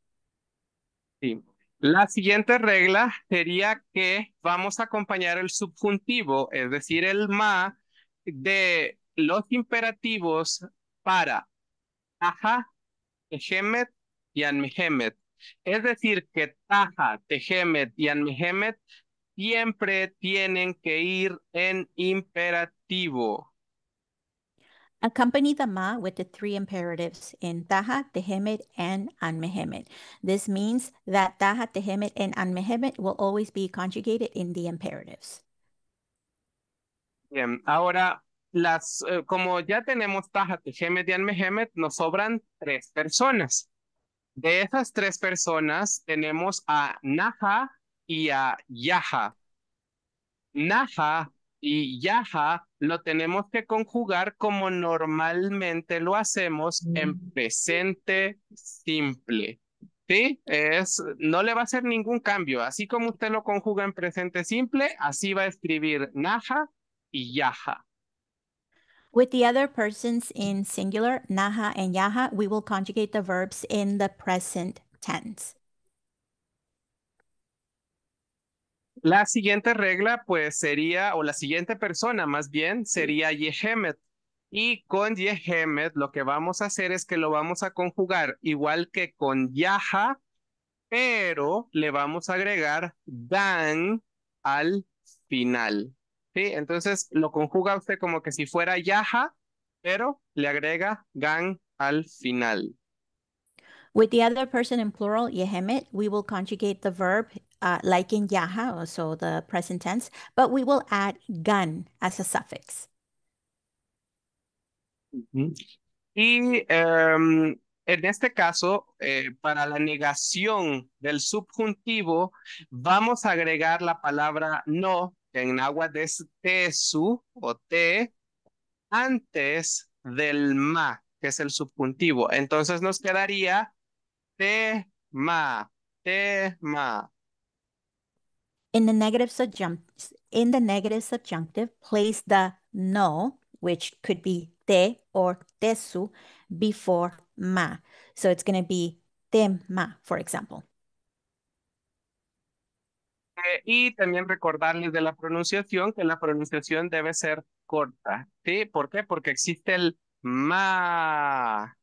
Speaker 2: Sí. La siguiente regla sería que vamos a acompañar el subjuntivo, es decir, el ma, de los imperativos para aja, ejemet y anmehemet. Es decir, que Taha, Tejemet y Anmehemet siempre tienen que ir en imperativo.
Speaker 1: Accompany the ma with the three imperatives in Taha, Tehemet, and Anmehemet. This means that Taha, Tehemet, and Anmehemet will always be conjugated in the imperatives.
Speaker 2: Bien, ahora las, eh, como ya tenemos Taha, Tehemet y Anmehemet, nos sobran tres personas. De esas tres personas tenemos a Naja y a Yaja. Naja y Yaja lo tenemos que conjugar como normalmente lo hacemos en mm. presente simple. ¿Sí? Es, no le va a hacer ningún cambio. Así como usted lo conjuga en presente simple, así va a escribir Naja y Yaja.
Speaker 1: With the other persons in singular, naha and yaha, we will conjugate the verbs in the present tense.
Speaker 2: La siguiente regla, pues sería, o la siguiente persona más bien, sería Yehemet. Y con Yehemet lo que vamos a hacer es que lo vamos a conjugar igual que con Yaha, pero le vamos a agregar Dan al final. Entonces lo conjuga usted como que si fuera yaja, pero le agrega gan al final.
Speaker 1: With the other person in plural, yehemet, we will conjugate the verb uh, like in yaha, so the present tense, but we will add gan as a suffix.
Speaker 2: Y em, en este caso, eh, para la negación del subjuntivo, vamos a agregar la palabra no en o te antes del ma, que es el subjuntivo. Entonces nos quedaría In
Speaker 1: the negative subjunctive, in the negative subjunctive, place the no, which could be te or tesu, before ma. So it's going to be tema, for example.
Speaker 2: Eh, y también recordarles de la pronunciación, que la pronunciación debe ser corta. ¿Sí? ¿Por qué? Porque existe el ma.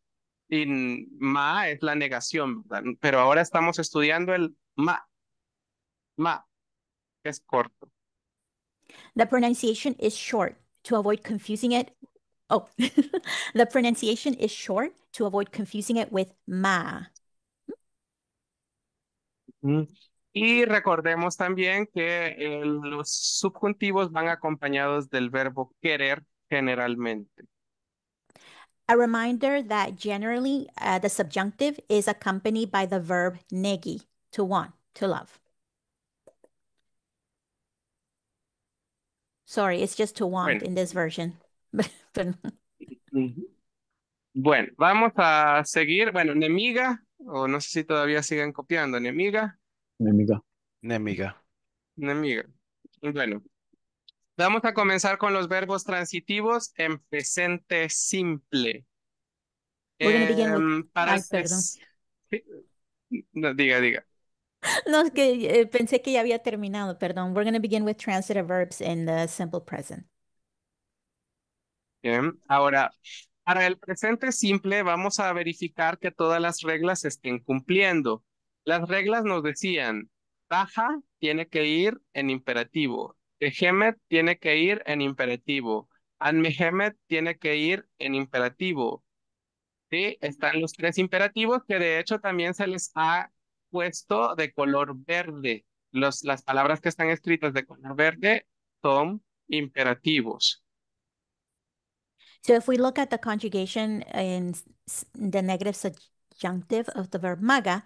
Speaker 2: Y ma es la negación, Pero ahora estamos estudiando el ma. Ma. Que es corto.
Speaker 1: The pronunciation is short to avoid confusing it. Oh, the pronunciation is short to avoid confusing it with ma.
Speaker 2: Mm. Y recordemos también que eh, los subjuntivos van acompañados del verbo querer generalmente.
Speaker 1: A reminder that generally uh, the subjunctive is accompanied by the verb negi, to want, to love. Sorry, it's just to want in this version.
Speaker 2: bueno, vamos a seguir. Bueno, enemiga, o no sé si todavía siguen copiando, enemiga.
Speaker 6: Enemiga. Enemiga.
Speaker 2: Enemiga. Bueno, vamos a comenzar con los verbos transitivos en presente simple. Eh, para Ay, este perdón. No, diga, diga.
Speaker 1: No, es que eh, pensé que ya había terminado, perdón. We're going to begin with transitive verbs in the simple present.
Speaker 2: Bien, ahora, para el presente simple vamos a verificar que todas las reglas estén cumpliendo. Las reglas nos decían, Taja tiene que ir en imperativo, Tejemet tiene que ir en imperativo, Anmehemet tiene que ir en imperativo. ¿Sí? Están los tres imperativos que de hecho también se les ha puesto de color verde. Los, las palabras que están escritas de color verde son imperativos.
Speaker 1: So if we look at the conjugation in the negative subjunctive of the verb maga,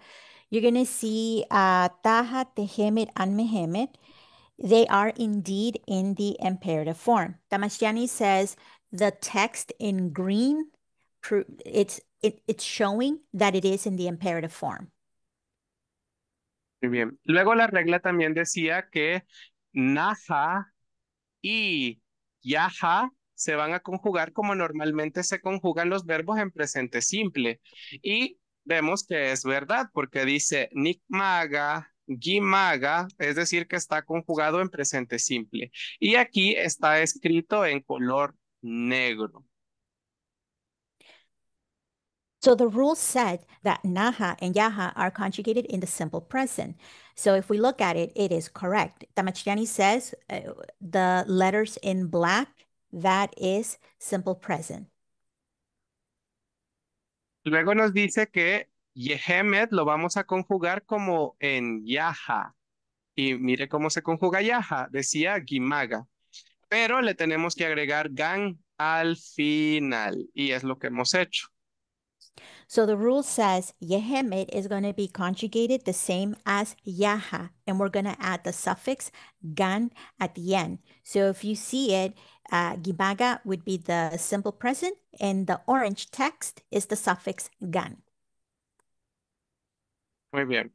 Speaker 1: You're going to see uh, Taha, Tehemet, and Mehemet. They are indeed in the imperative form. Tamashiani says the text in green, it's, it's showing that it is in the imperative form.
Speaker 2: Muy bien. Luego la regla también decía que Naha y Yaha se van a conjugar como normalmente se conjugan los verbos en presente simple. Y vemos que es verdad porque dice Nikmaga, Maga, Gimaga, es decir, que está conjugado en presente simple. Y aquí está escrito en color negro.
Speaker 1: So the rule said that naha and yaha are conjugated in the simple present. So if we look at it, it is correct. Tamachiani says eh, the letters in black, that is simple present.
Speaker 2: Luego nos dice que Yehemet lo vamos a conjugar como en Yaha. Y mire cómo se conjuga Yaha. Decía Gimaga. Pero le tenemos que agregar Gan al final. Y es lo que hemos hecho.
Speaker 1: So the rule says Yehemet is going to be conjugated the same as Yaha, and we're going to add the suffix gan at the end. So if you see it, uh, Gibaga would be the simple present, and the orange text is the suffix gan.
Speaker 2: Muy bien.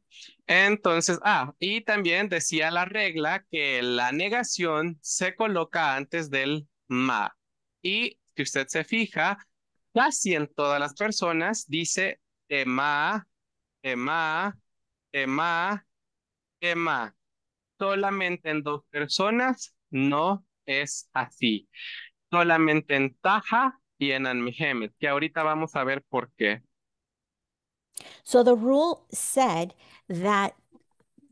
Speaker 2: Entonces, ah, y también decía la regla que la negación se coloca antes del ma. Y si usted se fija, casi en todas las personas dice tema, tema, tema, tema. Solamente en dos personas no es así. Solamente en Taja y en Anmihemet, que ahorita vamos a ver por qué.
Speaker 1: So the rule said that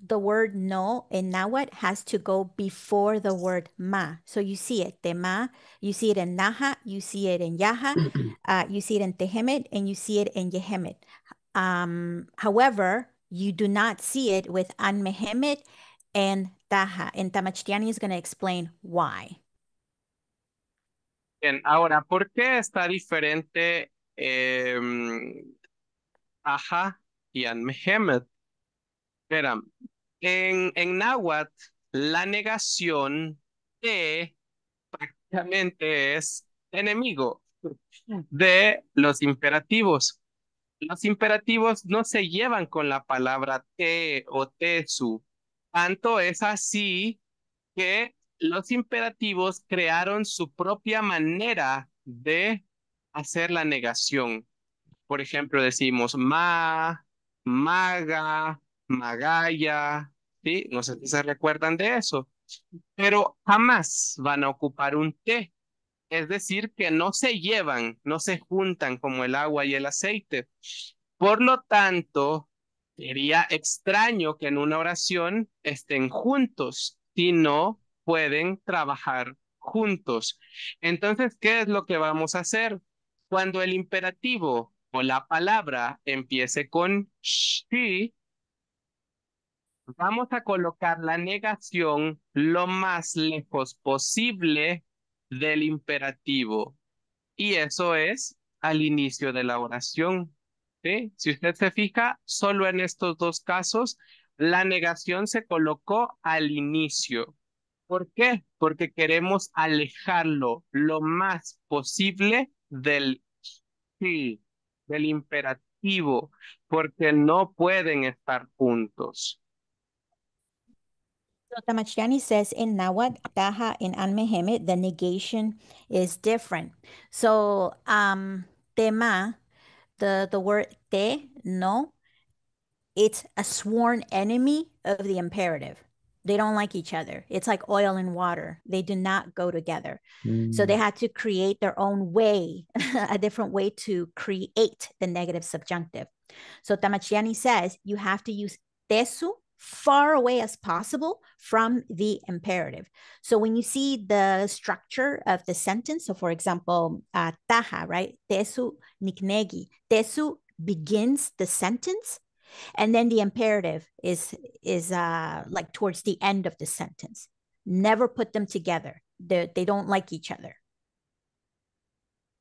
Speaker 1: the word no in Nahuatl has to go before the word ma. So you see it, tema, you see it in naha, you see it in yaha, uh, you see it in tehemet, and you see it in yehemet. Um, however, you do not see it with anmehemet and taha. And Tamachtiani is going to explain why.
Speaker 2: Bien, ahora, ¿por qué está diferente eh, Aha y Anmehemet? Verán, en, en la negación de prácticamente es enemigo de los imperativos. Los imperativos no se llevan con la palabra te o tesu. Tanto es así que los imperativos crearon su propia manera de hacer la negación. Por ejemplo, decimos ma, maga, magaya, no sé si se recuerdan de eso, pero jamás van a ocupar un té. Es decir, que no se llevan, no se juntan como el agua y el aceite. Por lo tanto, sería extraño que en una oración estén juntos si no pueden trabajar juntos. Entonces, ¿qué es lo que vamos a hacer? Cuando el imperativo o la palabra empiece con sí, Vamos a colocar la negación lo más lejos posible del imperativo. Y eso es al inicio de la oración. Si usted se fija, solo en estos dos casos, la negación se colocó al inicio. ¿Por qué? Porque queremos alejarlo lo más posible del sí, del imperativo, porque no pueden estar juntos.
Speaker 1: So Tamachiani says in Nahuatl, Taha, in Almehemet, the negation is different. So um, tema, the, the word te, no, it's a sworn enemy of the imperative. They don't like each other. It's like oil and water. They do not go together. Mm. So they hmm. had to create their own way, a different way to create the negative subjunctive. So Tamachiani says you have to use tesu far away as possible from the imperative. So when you see the structure of the sentence, so for example, uh, Taha, right? Tesu niknegi. Tesu begins the sentence, and then the imperative is is uh, like towards the end of the sentence. Never put them together. They they don't like each other.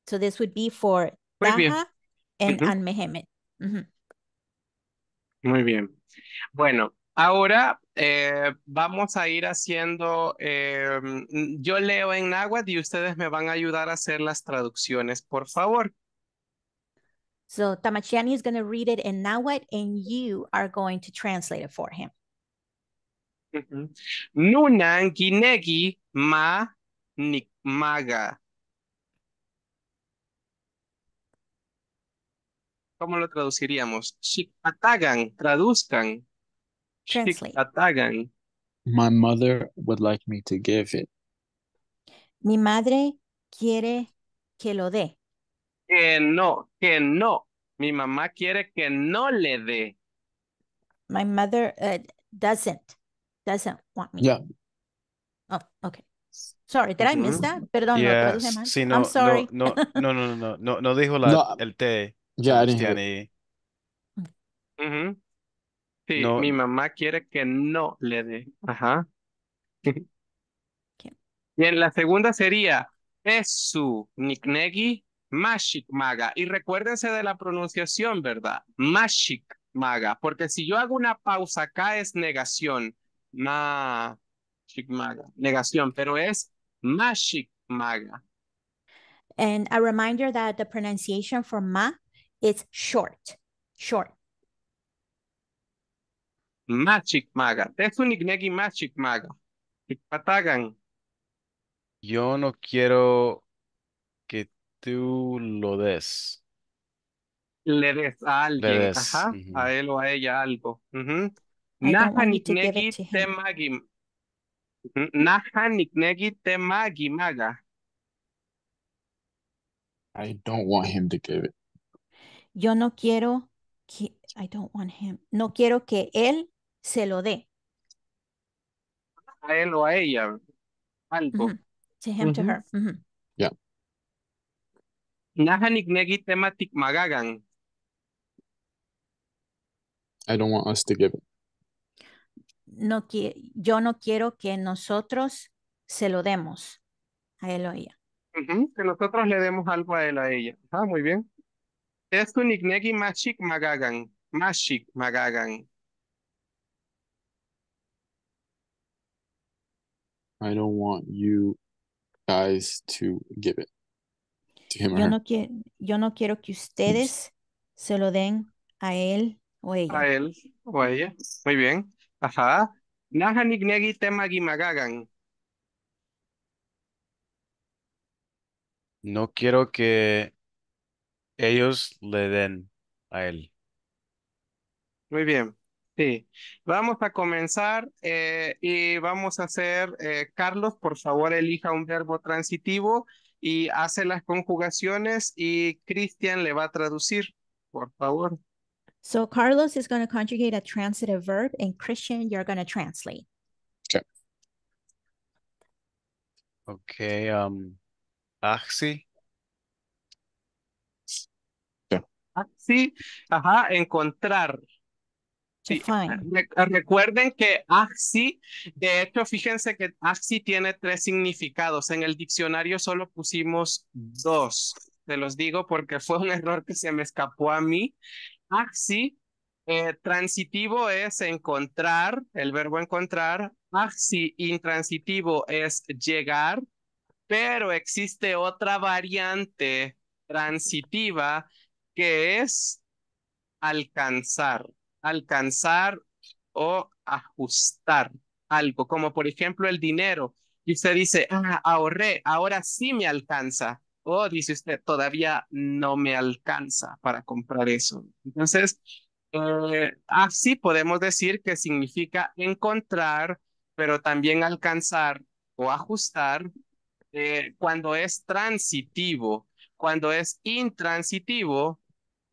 Speaker 1: So this would be for Taha and mm -hmm. Anmehemet. Mm -hmm.
Speaker 2: Muy bien. Bueno, Ahora eh, vamos a ir haciendo, eh, mm, yo leo en náhuatl y ustedes me van a ayudar a hacer las traducciones, por
Speaker 1: favor. So Tamachiani is going to read it in náhuatl and you are going to translate it for him.
Speaker 2: Nunan ginegi ma nikmaga. ¿Cómo lo traduciríamos? Shikatagan, traduzcan.
Speaker 1: Translate.
Speaker 4: My mother would like me to give it.
Speaker 1: Mi madre quiere que lo dé.
Speaker 2: Que no, que no. Mi mamá quiere que no le dé.
Speaker 1: My mother uh, doesn't, doesn't want me. Yeah. Oh, okay. Sorry, did I miss that? Perdón, yes. no, mal. no, I'm sorry.
Speaker 6: No, no, no, no, no, no, dijo la, el té. Yeah, I didn't
Speaker 2: hear. Sí, mi mamá quiere que no le dé. Ajá. Y en la segunda sería, es su Niknegi Mashik Maga. Y recuérdense de la pronunciación, ¿verdad? Mashik Maga. Porque si yo hago una pausa acá es negación. shik, Maga. Negación, pero es Mashik Maga.
Speaker 1: And a reminder that the pronunciation for ma is short, short.
Speaker 2: Magic Maga. Tezunikneki Magic Maga. Patagan.
Speaker 6: Yo no quiero que tú lo des.
Speaker 2: Le des a alguien, des. ajá, a él o a ella algo.
Speaker 4: Nahanik Temagi.
Speaker 2: te magi Maga. I
Speaker 4: don't want him
Speaker 1: to give it. Yo no quiero que I don't want him. No quiero que él se lo dé.
Speaker 4: A él o a ella.
Speaker 1: Algo. Mm To him, to her. ya -hmm. Yeah.
Speaker 2: Nahanik negi tematik magagan.
Speaker 4: I don't want us to give it.
Speaker 1: No yo no quiero que nosotros se lo demos a él o a ella.
Speaker 2: Uh Que nosotros le demos algo a él o a ella. Ah, muy bien. Es tu nignegi mashik magagan. Mashik magagan.
Speaker 4: I don't want you guys to give it to him yo, No
Speaker 1: quiero, yo no quiero que ustedes se lo den a él o ella. A
Speaker 4: él
Speaker 2: o a ella. Muy bien. Ajá. nignegi temagimagagan.
Speaker 6: No quiero que ellos le den a él. Muy bien.
Speaker 2: Sí, vamos a comenzar eh, y vamos a hacer, eh, Carlos, por favor, elija un verbo transitivo y hace las conjugaciones y Cristian le va a traducir, por favor.
Speaker 1: So Carlos is going to conjugate a transitive verb and Christian, you're going to translate.
Speaker 2: Okay.
Speaker 6: Okay, um, Axi.
Speaker 2: Axi, ajá, encontrar. Sí, recuerden que axi, de hecho, fíjense que axi tiene tres significados. En el diccionario solo pusimos dos. Te los digo porque fue un error que se me escapó a mí. Axi, eh, transitivo es encontrar, el verbo encontrar. Axi, intransitivo es llegar, pero existe otra variante transitiva que es alcanzar alcanzar o ajustar algo, como por ejemplo el dinero. Y usted dice, ah, ahorré, ahora sí me alcanza. O dice usted, todavía no me alcanza para comprar eso. Entonces, eh, así podemos decir que significa encontrar, pero también alcanzar o ajustar eh, cuando es transitivo. Cuando es intransitivo,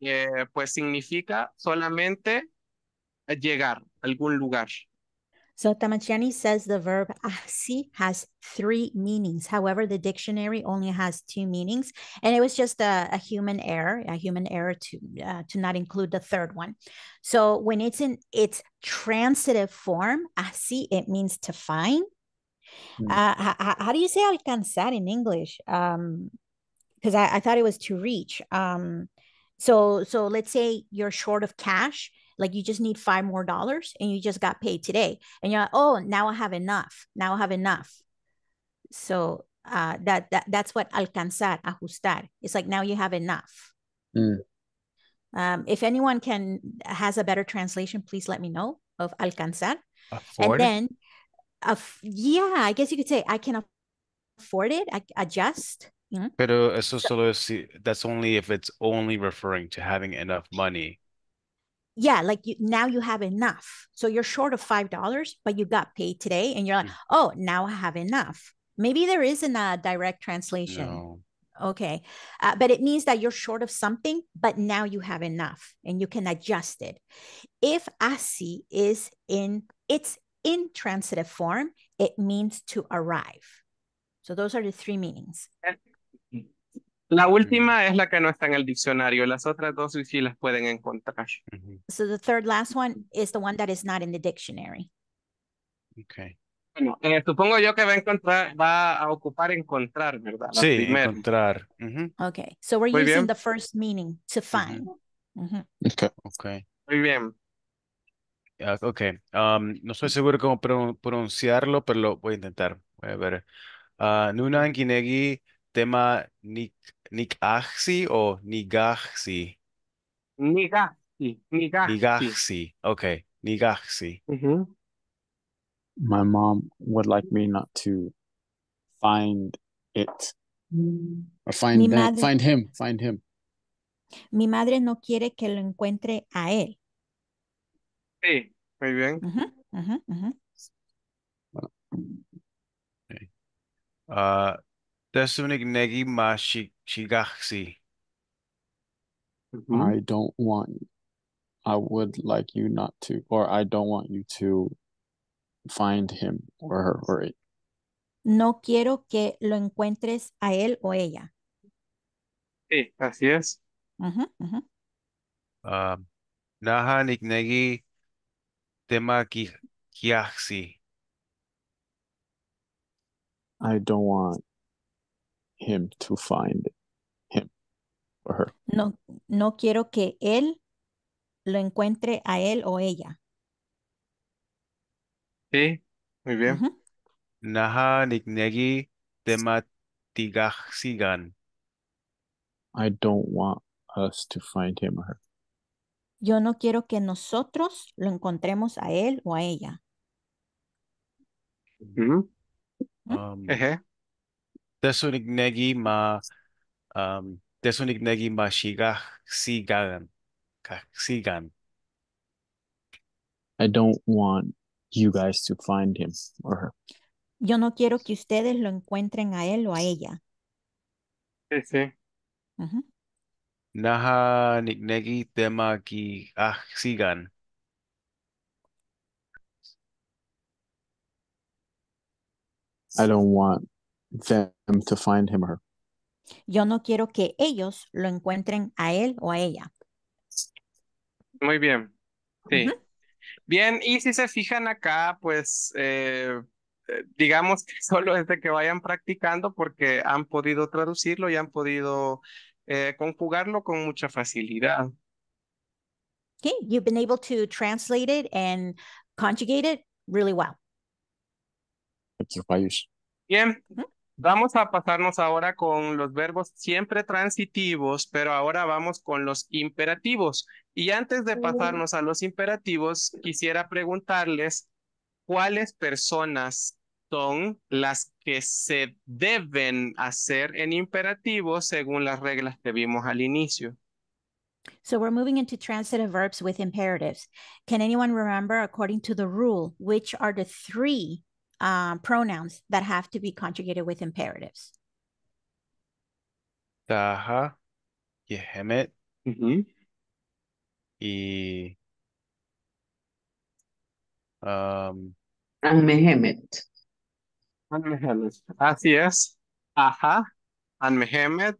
Speaker 2: eh, pues significa solamente llegar algún lugar.
Speaker 1: So Tamachiani says the verb así has three meanings. However, the dictionary only has two meanings, and it was just a, a human error, a human error to uh, to not include the third one. So when it's in its transitive form, así it means to find. Hmm. Uh, how, how, do you say alcanzar in English? Because um, I, I, thought it was to reach. Um, so so let's say you're short of cash like you just need five more dollars and you just got paid today and you're like oh now i have enough now i have enough so uh, that, that that's what alcanzar ajustar it's like now you have enough mm. um, if anyone can has a better translation please let me know of alcanzar afford? and then of yeah i guess you could say i can afford it i adjust
Speaker 6: Pero eso solo es, that's only if it's only referring to having enough money
Speaker 1: yeah, like you, now you have enough. So you're short of five dollars, but you got paid today, and you're like, hmm. oh, now I have enough. Maybe there isn't a direct translation. No. Okay, uh, but it means that you're short of something, but now you have enough, and you can adjust it. If asi is in its intransitive form, it means to arrive. So those are the three meanings.
Speaker 2: La última es la que no está en el diccionario. Las otras dos sí las pueden encontrar.
Speaker 1: So the third last one is the one that is not in the dictionary.
Speaker 2: Okay. Bueno, eh, supongo yo que va a encontrar, va a ocupar encontrar, ¿verdad? La sí,
Speaker 6: encontrar.
Speaker 1: Ok, Okay, so we're
Speaker 2: using
Speaker 6: the
Speaker 1: first meaning to find. Ok.
Speaker 6: Okay. okay. Muy bien. ok, um, no estoy seguro cómo pronunciarlo, pero lo voy a intentar. Voy a ver. Ah, Nunan Kinegi tema Nik Nikaxi o Nigaxi?
Speaker 2: Nigaxi. Nigaxi. Nigaxi.
Speaker 6: Okay.
Speaker 4: Nigaxi. Mm -hmm. My mom would like me not to find it. Or find, them, find him. Find him.
Speaker 1: Mi madre no quiere que lo encuentre a él.
Speaker 2: Sí, muy bien. Uh -huh,
Speaker 3: uh -huh, uh -huh. Bueno.
Speaker 6: Ah, Dasunik Negi Mashigaxi.
Speaker 4: I don't want I would like you not to or I don't want you to find him or her or it.
Speaker 1: No quiero que lo encuentres a él o ella.
Speaker 4: Sí,
Speaker 6: así es.
Speaker 3: Ujú, mm-hmm, ujú.
Speaker 6: Mm-hmm. Um, Naha Nignegi Temakiaxi.
Speaker 4: I don't want him to find him
Speaker 1: or her. No, no quiero que él lo encuentre a él o ella.
Speaker 6: Sí, muy bien. Naha nignegi
Speaker 4: I don't want us to find him or her.
Speaker 1: Yo no quiero que nosotros lo encontremos a él o a ella.
Speaker 4: Mm
Speaker 6: -hmm. Tesunik negi ma um tesunik negi ma sigan. Sigan.
Speaker 4: I don't want you guys to find him or her.
Speaker 1: Yo no quiero que ustedes lo encuentren a él o a ella. Sí, sí. Uh -huh.
Speaker 6: Naha nignegi tema ki ah sigan.
Speaker 4: I don't want them to find him or her.
Speaker 1: Yo no quiero que ellos lo encuentren a él o a ella.
Speaker 2: Muy bien. Sí. Bien, y si se fijan acá, pues eh, eh, digamos que solo es de que vayan practicando porque han podido traducirlo y han podido eh, conjugarlo con mucha facilidad.
Speaker 1: Okay, you've been able to translate it and conjugate it really well.
Speaker 2: Bien, Vamos a pasarnos ahora con los verbos siempre transitivos, pero ahora vamos con los imperativos. Y antes de pasarnos a los imperativos, quisiera preguntarles cuáles personas son las que se deben hacer en imperativo según las reglas que vimos al inicio.
Speaker 1: So we're moving into transitive verbs with imperatives. Can anyone remember, according to the rule, which are the three um, pronouns that have to be conjugated with imperatives.
Speaker 6: Daha, Yehemet, mm -hmm. y
Speaker 2: um,
Speaker 5: Anmehemet. Anmehemet.
Speaker 2: Así ah, es. Ajá. Anmehemet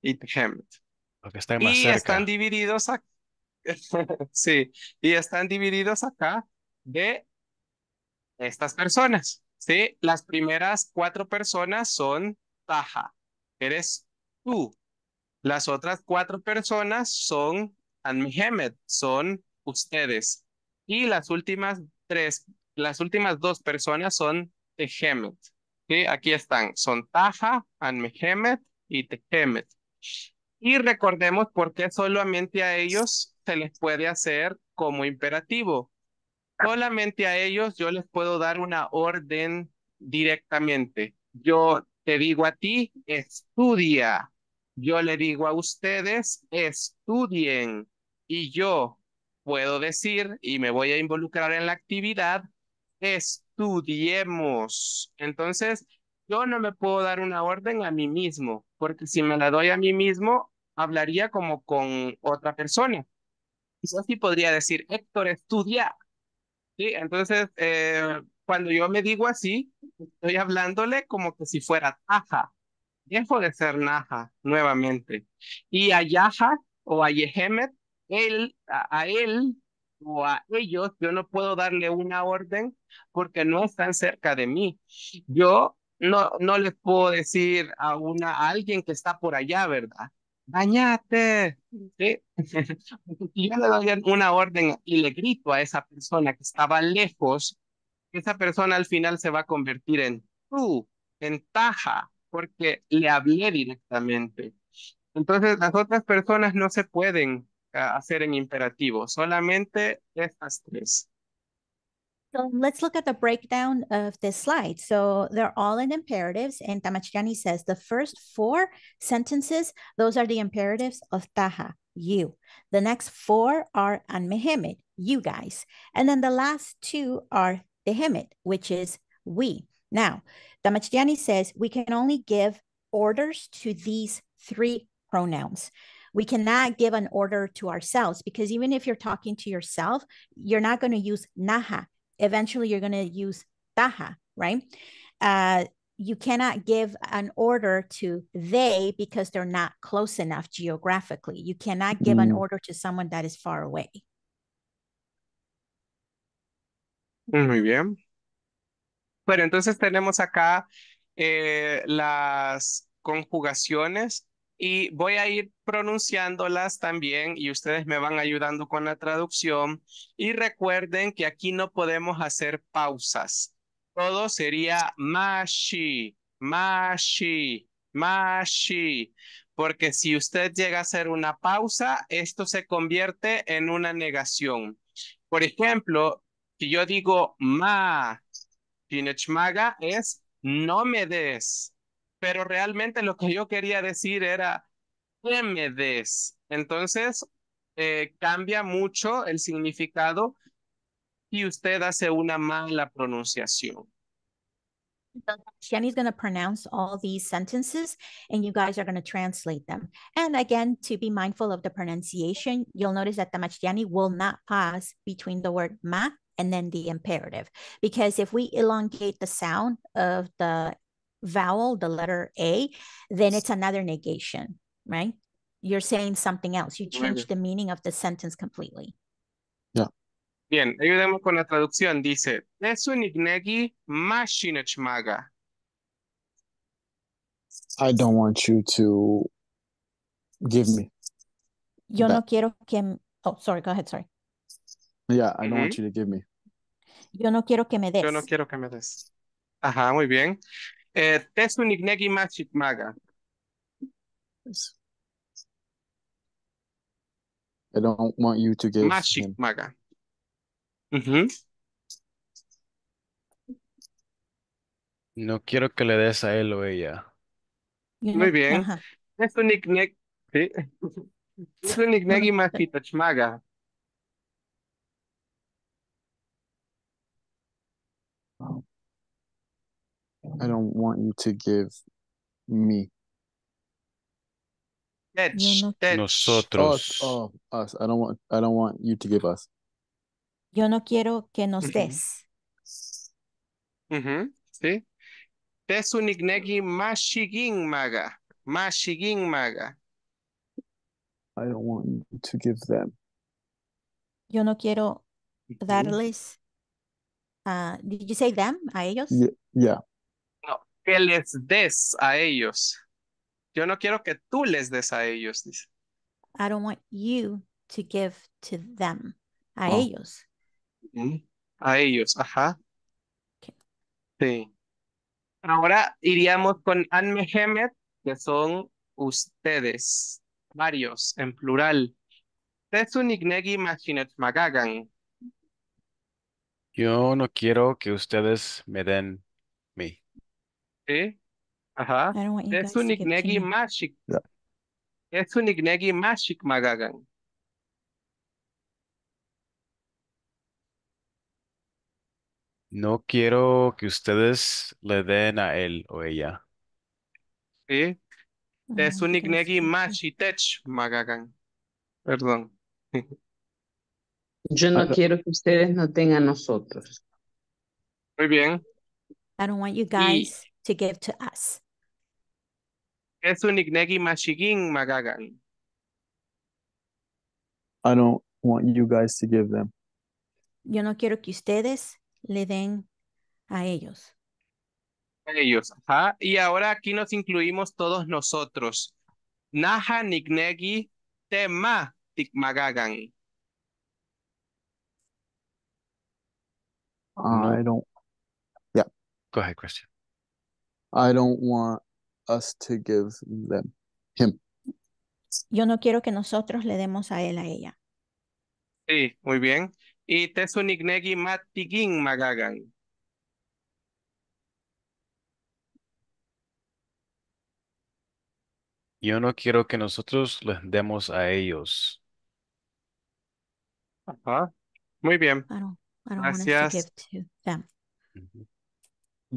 Speaker 2: y Tehemet. Porque están más y cerca. están divididos acá. sí. Y están divididos acá de estas personas, ¿sí? Las primeras cuatro personas son Taja, eres tú. Las otras cuatro personas son Anmehemet, son ustedes. Y las últimas tres, las últimas dos personas son Tehemet. ¿Sí? Aquí están, son Taja, Anmehemet y Tehemet. Y recordemos por qué solamente a ellos se les puede hacer como imperativo solamente a ellos yo les puedo dar una orden directamente. Yo te digo a ti, estudia. Yo le digo a ustedes, estudien. Y yo puedo decir, y me voy a involucrar en la actividad, estudiemos. Entonces, yo no me puedo dar una orden a mí mismo, porque si me la doy a mí mismo, hablaría como con otra persona. Yo sí podría decir, Héctor, estudia Sí, entonces, eh, cuando yo me digo así, estoy hablándole como que si fuera Naja. Dejo de ser naja nuevamente. Y a Yaja o a Yehemet, él, a, él o a ellos, yo no puedo darle una orden porque no están cerca de mí. Yo no, no les puedo decir a, una, a alguien que está por allá, ¿verdad? bañate. Si yo le doy una orden y le grito a esa persona que estaba lejos, esa persona al final se va a convertir en tú, en porque le hablé directamente. Entonces, las otras personas no se pueden ah, hacer en imperativo, solamente estas tres.
Speaker 1: So let's look at the breakdown of this slide. So they're all in imperatives, and Tamachiani says the first four sentences, those are the imperatives of Taha, you. The next four are Anmehemet, you guys. And then the last two are Dehemet, which is we. Now, Tamachiani says we can only give orders to these three pronouns. We cannot give an order to ourselves because even if you're talking to yourself, you're not going to use naha eventually you're going to use taha, right? Uh, you cannot give an order to they because they're not close enough geographically. You cannot give mm. an order to someone that is far away.
Speaker 2: Muy bien. Bueno, entonces tenemos acá eh, las conjugaciones y voy a ir pronunciándolas también y ustedes me van ayudando con la traducción. Y recuerden que aquí no podemos hacer pausas. Todo sería mashi, mashi, mashi, porque si usted llega a hacer una pausa, esto se convierte en una negación. Por ejemplo, si yo digo ma, pinechmaga es no me des, pero realmente lo que yo quería decir era, ¿qué me des? Entonces, eh, cambia mucho el significado y usted hace una mala pronunciación.
Speaker 1: Jenny's going to pronounce all these sentences and you guys are going to translate them. And again, to be mindful of the pronunciation, you'll notice that the Machtiani will not pause between the word ma and then the imperative. Because if we elongate the sound of the vowel, the letter A, then it's another negation, right? You're saying something else. You change the meaning of the sentence completely.
Speaker 2: Yeah. Bien, ayudemos con la traducción. Dice, es un ignegi machinechmaga.
Speaker 4: I don't want you to give me.
Speaker 1: Yo that. no quiero que... Oh, sorry, go ahead, sorry.
Speaker 4: Yeah, I don't want mm-hmm.
Speaker 2: you to give me.
Speaker 1: Yo no quiero que me des. Yo no quiero que me des.
Speaker 2: Ajá, muy bien. Τέσου eh, νιγνέκι maga. Pues,
Speaker 4: I don't want you to give Mashi him. Maga. Mhm. No quiero que
Speaker 6: le des a él o ella. Muy bien.
Speaker 2: Es un nickname. y
Speaker 4: I don't want you to give me. That's, Nosotros. us, oh, us. I don't want I don't want you to give us.
Speaker 1: Yo no quiero que nos mm-hmm. des.
Speaker 2: Mm -hmm. Sí. un Tesunignegi mashigin maga. Mashigin maga.
Speaker 4: I don't want you to give them.
Speaker 1: Yo no quiero mm-hmm. darles. Uh, did you say them? A ellos? Yeah.
Speaker 4: yeah.
Speaker 2: que les des a ellos. Yo no quiero que tú les des a ellos, dice.
Speaker 1: I don't want you to give to them, a oh.
Speaker 2: ellos. Mm, a ellos, ajá. Sí. Ahora iríamos con Anne que son ustedes, varios, en plural. Machinet Magagan.
Speaker 6: Yo no quiero que ustedes me den.
Speaker 2: Sí, ajá. I don't want you guys to get Desuniknegi too- mashik. Yeah. Desuniknegi mashik magagang.
Speaker 6: No quiero que ustedes le den a él
Speaker 4: o ella.
Speaker 2: Sí, I don't want you guys
Speaker 4: Perdón. Yo ah, no quiero que
Speaker 5: ustedes noten a nosotros.
Speaker 2: Muy bien.
Speaker 1: I don't want you Y guys to give to us.
Speaker 2: Es un
Speaker 4: I don't want you guys to give them.
Speaker 1: Yo no quiero que ustedes le den a ellos.
Speaker 4: A ellos,
Speaker 2: ajá. Y ahora aquí nos incluimos todos nosotros. Naha nignegi tema tikmagagan.
Speaker 4: I don't. Yeah. Go ahead, Christian. I don't want us to give them him.
Speaker 1: Yo no quiero que nosotros le demos a él a ella.
Speaker 2: Sí, muy bien. Y te tesunignegi matigin magagan.
Speaker 6: Yo no quiero que nosotros les demos a ellos. Ajá. Muy bien. I don't, I don't
Speaker 1: Gracias. Want us to give to them.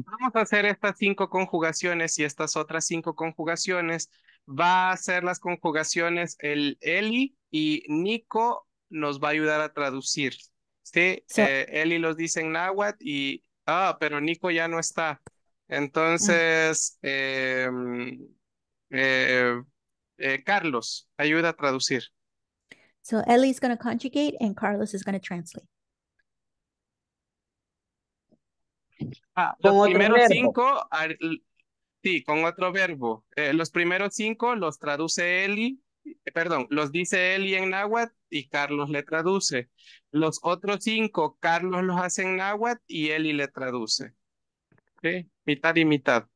Speaker 2: Vamos a hacer estas cinco conjugaciones y estas otras cinco conjugaciones. Va a ser las conjugaciones el Eli y Nico nos va a ayudar a traducir. Sí, eh, Eli los dice en náhuatl y, ah, pero Nico ya no está. Entonces, em, eh, eh, Carlos, ayuda a traducir.
Speaker 1: So Eli is going to conjugate and Carlos is going to translate.
Speaker 4: los
Speaker 2: primeros cinco, sí, con otro verbo. Eh, los primeros cinco los traduce Eli, eh, perdón, los dice Eli en náhuatl y Carlos le traduce. Los otros cinco, Carlos los hace en náhuatl y Eli le traduce. ¿Sí? Mitad y mitad.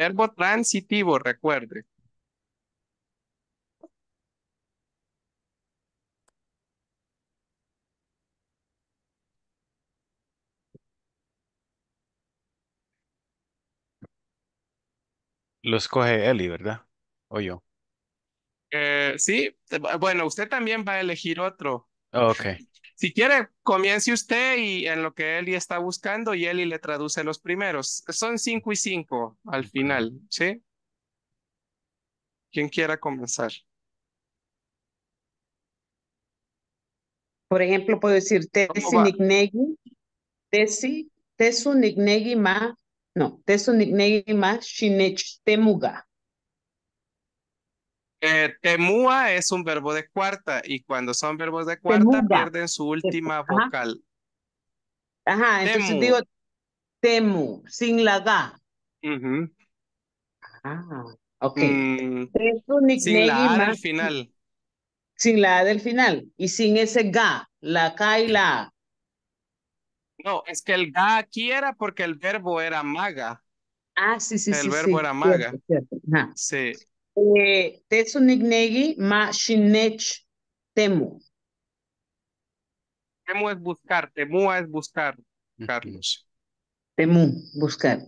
Speaker 2: Verbo transitivo, recuerde.
Speaker 6: Lo escoge Eli, ¿verdad? O yo.
Speaker 2: Eh, sí, bueno, usted también va a elegir otro. Si quiere, comience usted y en lo que Eli está buscando y Eli le traduce los primeros. Son cinco y cinco al final, ¿sí? ¿Quién quiera comenzar?
Speaker 5: Por ejemplo, puedo decir Tesi Nignegi, Tesi, Tesu Nignegi ma, no, Tesu Nignegi ma Shinech Temuga. Eh,
Speaker 2: temúa es un verbo de cuarta y cuando son verbos de cuarta pierden su última vocal.
Speaker 5: Ajá, entonces digo temu, sin la ga. Ah,
Speaker 4: ok. Mm,
Speaker 5: sin la A del final. Sin la A del final y sin ese ga, la K y la A.
Speaker 2: No, es que el ga aquí era porque el verbo era maga.
Speaker 5: Ah, sí, sí, sí. El verbo era maga. Sí. Eh, Nignegi ma shinech temu. Temu
Speaker 2: es buscar, temu es buscar, Carlos.
Speaker 5: Temu, buscar.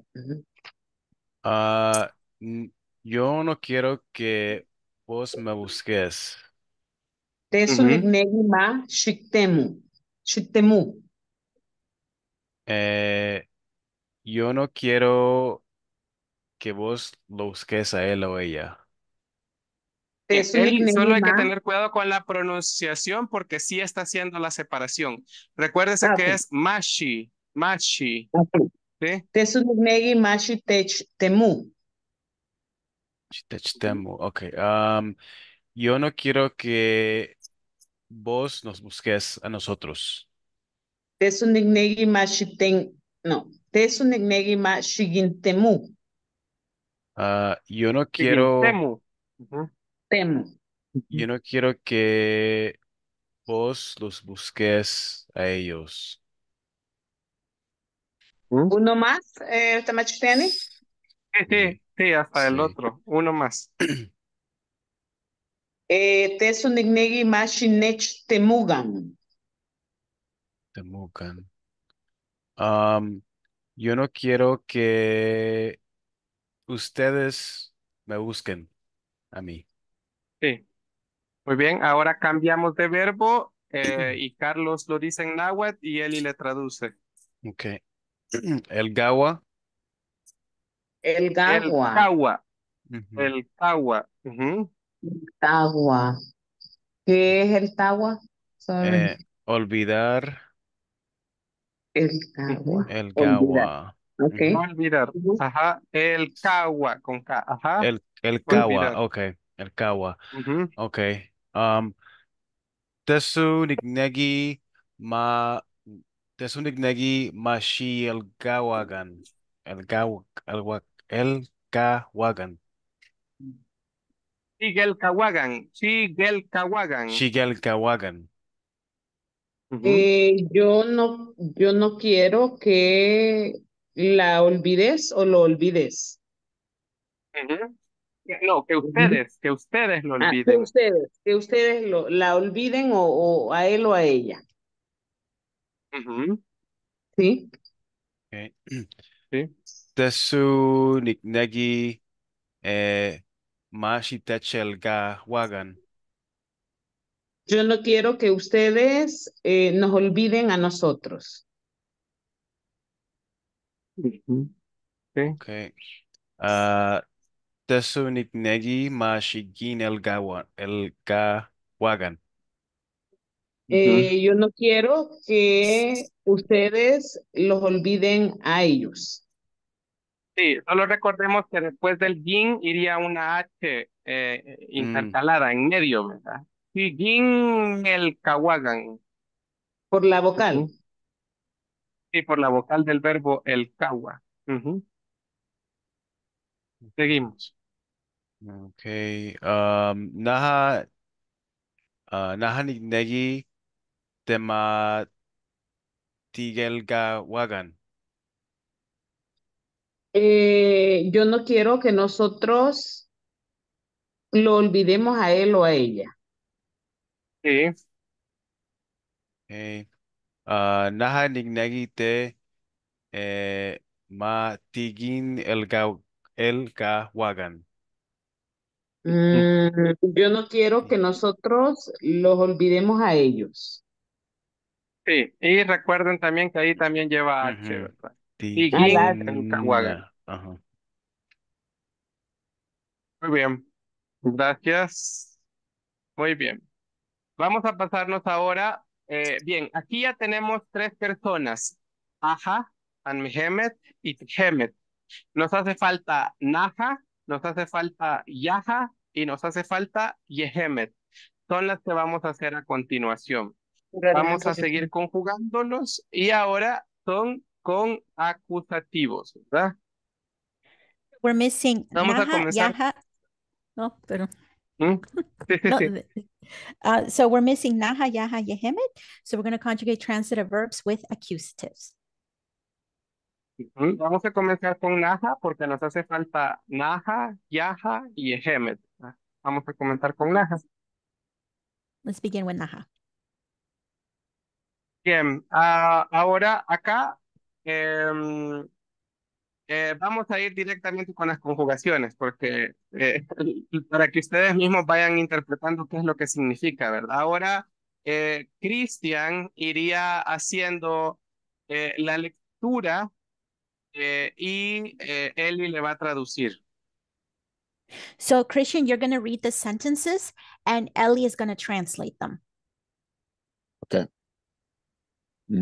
Speaker 6: Ah, yo no quiero que vos me busques.
Speaker 5: te un ignegi ma Shitemu. Shitemu.
Speaker 6: Eh, yo no quiero que vos lo busques a él o ella
Speaker 2: solo hay que tener cuidado con la pronunciación porque sí está haciendo la separación. Recuérdese ah, que es Mashi, Mashi. Okay.
Speaker 5: ¿Sí? Mashi Tech Temu.
Speaker 6: Tech Temu, ok. yo no quiero que vos nos busques a nosotros.
Speaker 5: Tesunegi Mashi Ten, no. Mashi Temu.
Speaker 6: Ah, yo no quiero... Yo no quiero que vos los busques a
Speaker 5: ellos. ¿Mm? Uno más, eh, este Sí, sí, sí, hasta el otro, uno más. Eh, Tesunignegi Mashinech Temugan.
Speaker 6: Temugan. yo no quiero que ustedes me
Speaker 2: busquen a mí. Muy bien, ahora cambiamos de verbo eh, y Carlos lo dice en náhuatl y Eli le traduce.
Speaker 6: Ok. El gawa.
Speaker 5: El gawa. El
Speaker 6: gawa. Uh -huh. El gawa. Uh
Speaker 5: -huh. ¿Qué es el tawa? Eh,
Speaker 6: olvidar.
Speaker 2: El gawa.
Speaker 6: El gawa. Okay.
Speaker 2: olvidar. Ajá. El kawa con K. Ajá. El,
Speaker 6: el kawa. Olvidar. Ok. El kawa. Uh -huh. Ok. Um, Tesunignegi ma Tesunignegi shi el gawagan. El gaw el el gawagan.
Speaker 2: el Kawagan. el Kawagan.
Speaker 6: el Kawagan.
Speaker 5: eh, yo no, yo no quiero que la olvides o lo olvides
Speaker 2: no, que ustedes, que ustedes lo ah, olviden. que
Speaker 5: ustedes, que ustedes lo, la olviden o, a él o a ella.
Speaker 4: Uh Sí.
Speaker 6: Okay. Sí. Eh,
Speaker 5: Yo no quiero que ustedes eh, nos olviden a nosotros.
Speaker 6: Okay. Ah, el
Speaker 5: eh, yo no quiero que ustedes los olviden a ellos.
Speaker 4: Sí,
Speaker 2: solo recordemos que después del gin iría una H eh, mm. intercalada
Speaker 5: en
Speaker 4: medio, ¿verdad?
Speaker 2: Sí, gin el Kawagan.
Speaker 5: Por la vocal.
Speaker 2: Sí, por la vocal del verbo el Kawa.
Speaker 6: Seguimos. Okay. Um, naha, uh, ah, naha nignegi tema wagan?
Speaker 5: Eh, yo no quiero que nosotros lo olvidemos a él o a ella. Sí.
Speaker 6: Okay. Uh, ah, naha nignegi te eh, ma tigin el, el gawagan.
Speaker 5: Mm, yo no quiero que nosotros los olvidemos a ellos.
Speaker 2: Sí, y recuerden también que ahí también lleva H, ¿verdad? Sí. Muy bien, gracias. Muy bien. Vamos a pasarnos ahora. Eh, bien, aquí ya tenemos tres personas. Aja, Anmehemet y Tijemet Nos hace falta Naja, nos hace falta Yaha y nos hace falta Yehemet. Son las que vamos a hacer a continuación.
Speaker 4: Vamos a seguir
Speaker 2: conjugándolos y ahora son con acusativos, ¿verdad?
Speaker 1: We're missing. Vamos a No, pero. ¿Mm? Ah, so we're missing Naha, Yehemet. So we're going to conjugate transitive verbs with accusatives.
Speaker 2: Vamos a comenzar con Naja porque nos hace falta Naja, Yaja y Ejemet. Ah, vamos a comenzar con Naja.
Speaker 1: Let's begin with Naja.
Speaker 2: Bien, ah, ahora acá em, eh, vamos a ir directamente con las conjugaciones porque eh, para que ustedes mismos vayan interpretando qué es lo que significa, ¿verdad? Ahora eh, Cristian iría haciendo la
Speaker 1: lectura
Speaker 2: eh, y eh, Eli le va a traducir.
Speaker 1: So Christian, you're going to read the sentences and Ellie is going to translate them.
Speaker 4: Okay. Da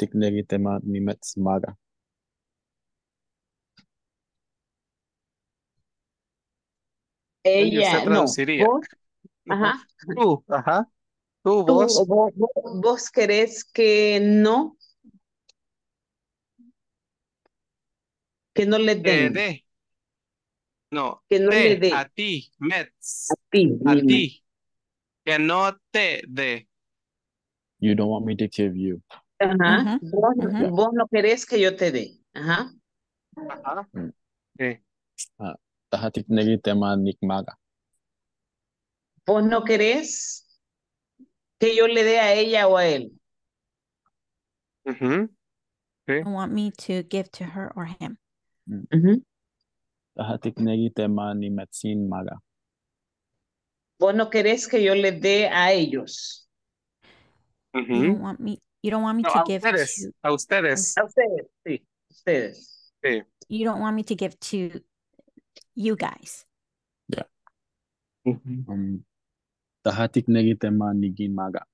Speaker 4: ich nicht
Speaker 5: Ella, no. ajá. Tú, ajá. vos. Tú, vos, vos querés que no Que no le den. De, No, que no le dé. A ti, Mets. A ti. A ti. Que no te dé.
Speaker 4: You don't want me to give you.
Speaker 5: Ajá. Uh vos, vos, no querés que yo te dé. Ajá. Ajá.
Speaker 4: Tahatik mm. tema nikmaga.
Speaker 5: Vos no querés que yo le dé a ella o a él.
Speaker 4: Uh -huh. okay.
Speaker 5: want
Speaker 1: me to give to her or him.
Speaker 4: Mhm. Ujú. metzin maga.
Speaker 5: Vos no querés que yo le dé a ellos. You don't want
Speaker 1: me. You don't want me No, to a give ustedes, to.
Speaker 4: a ustedes. A ustedes, sí, ustedes. Sí.
Speaker 1: You don't want me to give to you guys.
Speaker 4: Ujú. Um, tahatik negi tema nigin maga.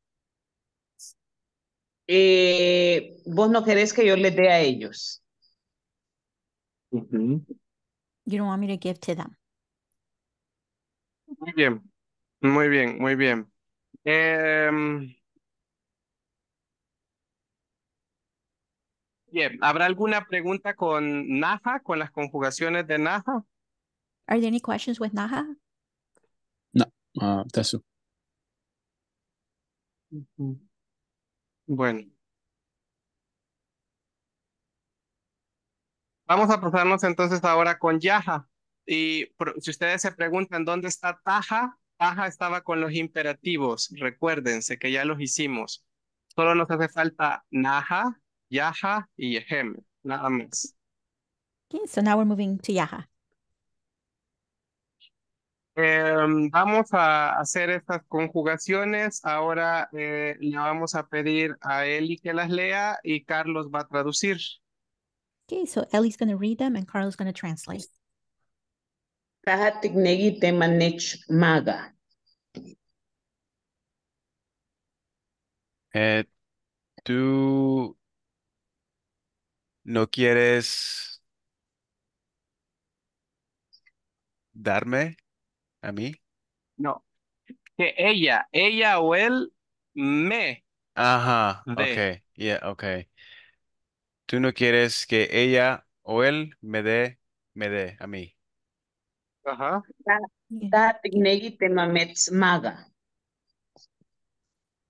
Speaker 5: Eh, vos no querés que yo le dé a ellos.
Speaker 4: You
Speaker 1: don't want me to give to them.
Speaker 2: Muy bien, muy bien, muy bien. Em, ¿habrá alguna pregunta con Naja, con las conjugaciones de Naja?
Speaker 1: Are there any questions with Naja?
Speaker 4: No uh, that's
Speaker 2: Bueno, Vamos a pasarnos entonces ahora con Yaja. Y si ustedes se preguntan dónde está Taja, Taja estaba con los imperativos. Recuérdense que ya los hicimos. Solo nos hace falta Naja, Yaja y Yehem. Nada más.
Speaker 1: Okay, so now we're moving to Yaha.
Speaker 2: Em, vamos a hacer estas conjugaciones. Ahora eh, le vamos a pedir a Eli que las lea y Carlos va a traducir.
Speaker 1: Okay, so Ellie's going to read them and Carlos going to translate. Kahatik negi
Speaker 5: maga.
Speaker 6: Eh, tú no quieres darme
Speaker 2: a mí? No. Que ella, ella o él me.
Speaker 6: Ajá, de. okay, yeah, okay. Tú no quieres que ella o él me dé, me dé a mí. Ajá.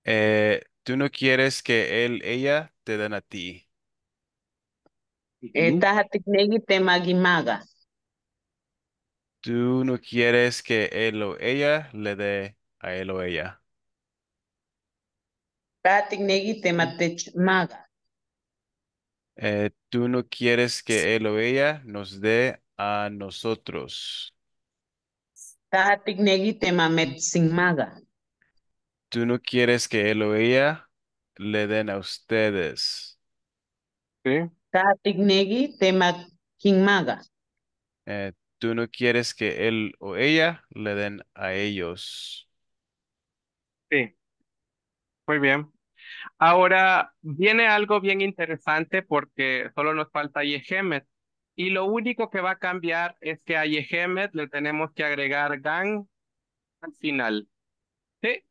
Speaker 6: Eh, tú no quieres que él, ella te den a ti. Tú no quieres que él o ella le dé a él o ella. maga. Eh, tú no quieres que él o ella nos dé a nosotros. Tú no quieres que él o ella le den a ustedes. Sí. Eh, tú no quieres que él o ella le den a ellos. Sí. Muy bien.
Speaker 2: Ahora viene algo bien interesante porque solo nos falta Yehemet Y lo único que va a cambiar es que a Yehemet le tenemos que agregar GAN al final. ¿Sí?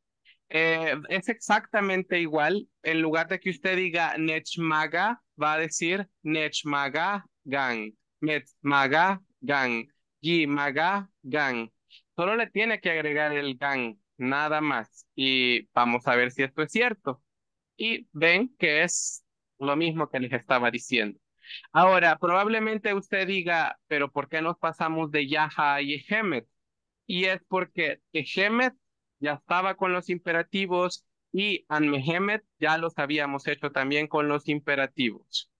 Speaker 2: Eh, es exactamente igual. En lugar de que usted diga Nechmaga, va a decir Nechmaga Gang. Nechmaga Gang. Maga Gang. Solo le tiene que agregar el Gang, nada más. Y vamos a ver si esto es cierto y ven que es lo mismo que les estaba diciendo. Ahora, probablemente usted diga, pero ¿por qué nos pasamos de Yaha a Yehemet? Y es porque Yehemet ya estaba con los imperativos y Anmehemet ya los habíamos hecho también con los imperativos.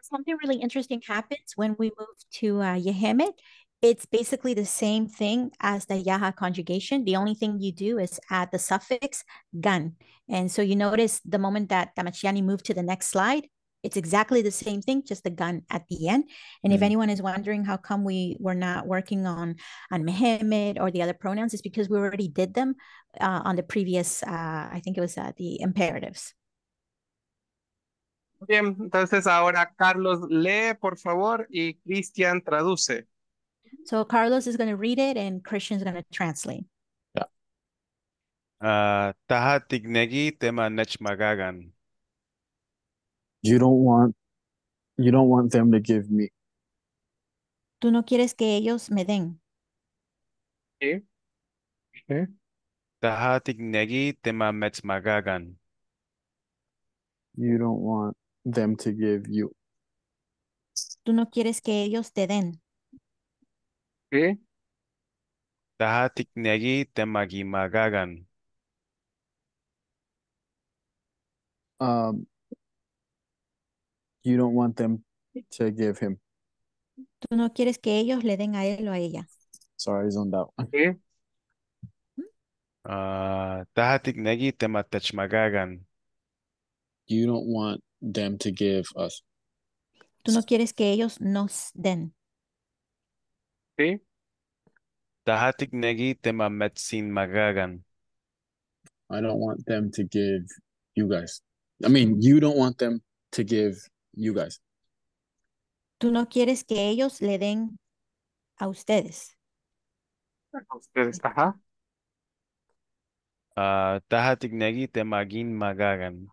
Speaker 1: Something really interesting happens when we move to uh, Yehemet. it's basically the same thing as the yaha conjugation. The only thing you do is add the suffix gan. And so you notice the moment that Damachiani moved to the next slide, it's exactly the same thing, just the gun at the end. And mm. if anyone is wondering how come we were not working on on Mehmet or the other pronouns, it's because we already did them uh, on the previous, uh, I think it was uh, the imperatives.
Speaker 2: Bien, entonces ahora Carlos lee, por favor, y Cristian traduce.
Speaker 1: So Carlos is going to read it and Christian is going to translate. Yeah.
Speaker 6: Uh, taha tignegi tema magagan.
Speaker 4: You don't want you don't want them to give me.
Speaker 1: Tú no quieres que ellos me den.
Speaker 4: Okay. Okay.
Speaker 6: Taha tignegi tema magagan.
Speaker 4: You don't want them to give you.
Speaker 1: Tú no quieres que ellos te den.
Speaker 4: ¿Qué?
Speaker 6: negi temagi temagimagagan.
Speaker 4: Um, you don't want them to give him.
Speaker 1: Tú no quieres que ellos le den a él o a ella.
Speaker 4: Sorry, zoned out. ¿Qué?
Speaker 6: Uh, ah, negi tiknegi tematechmagagan.
Speaker 4: You don't want them to give us.
Speaker 1: Tú no quieres que ellos nos den.
Speaker 4: Sí, Tahatiknegi
Speaker 6: Temametsin Magagan.
Speaker 4: I don't want them to give you guys. I mean, you don't want them to give you guys.
Speaker 1: Tú no quieres que ellos le den a ustedes. a
Speaker 4: ustedes, ajá.
Speaker 6: Uh, negi Temagin Magagan.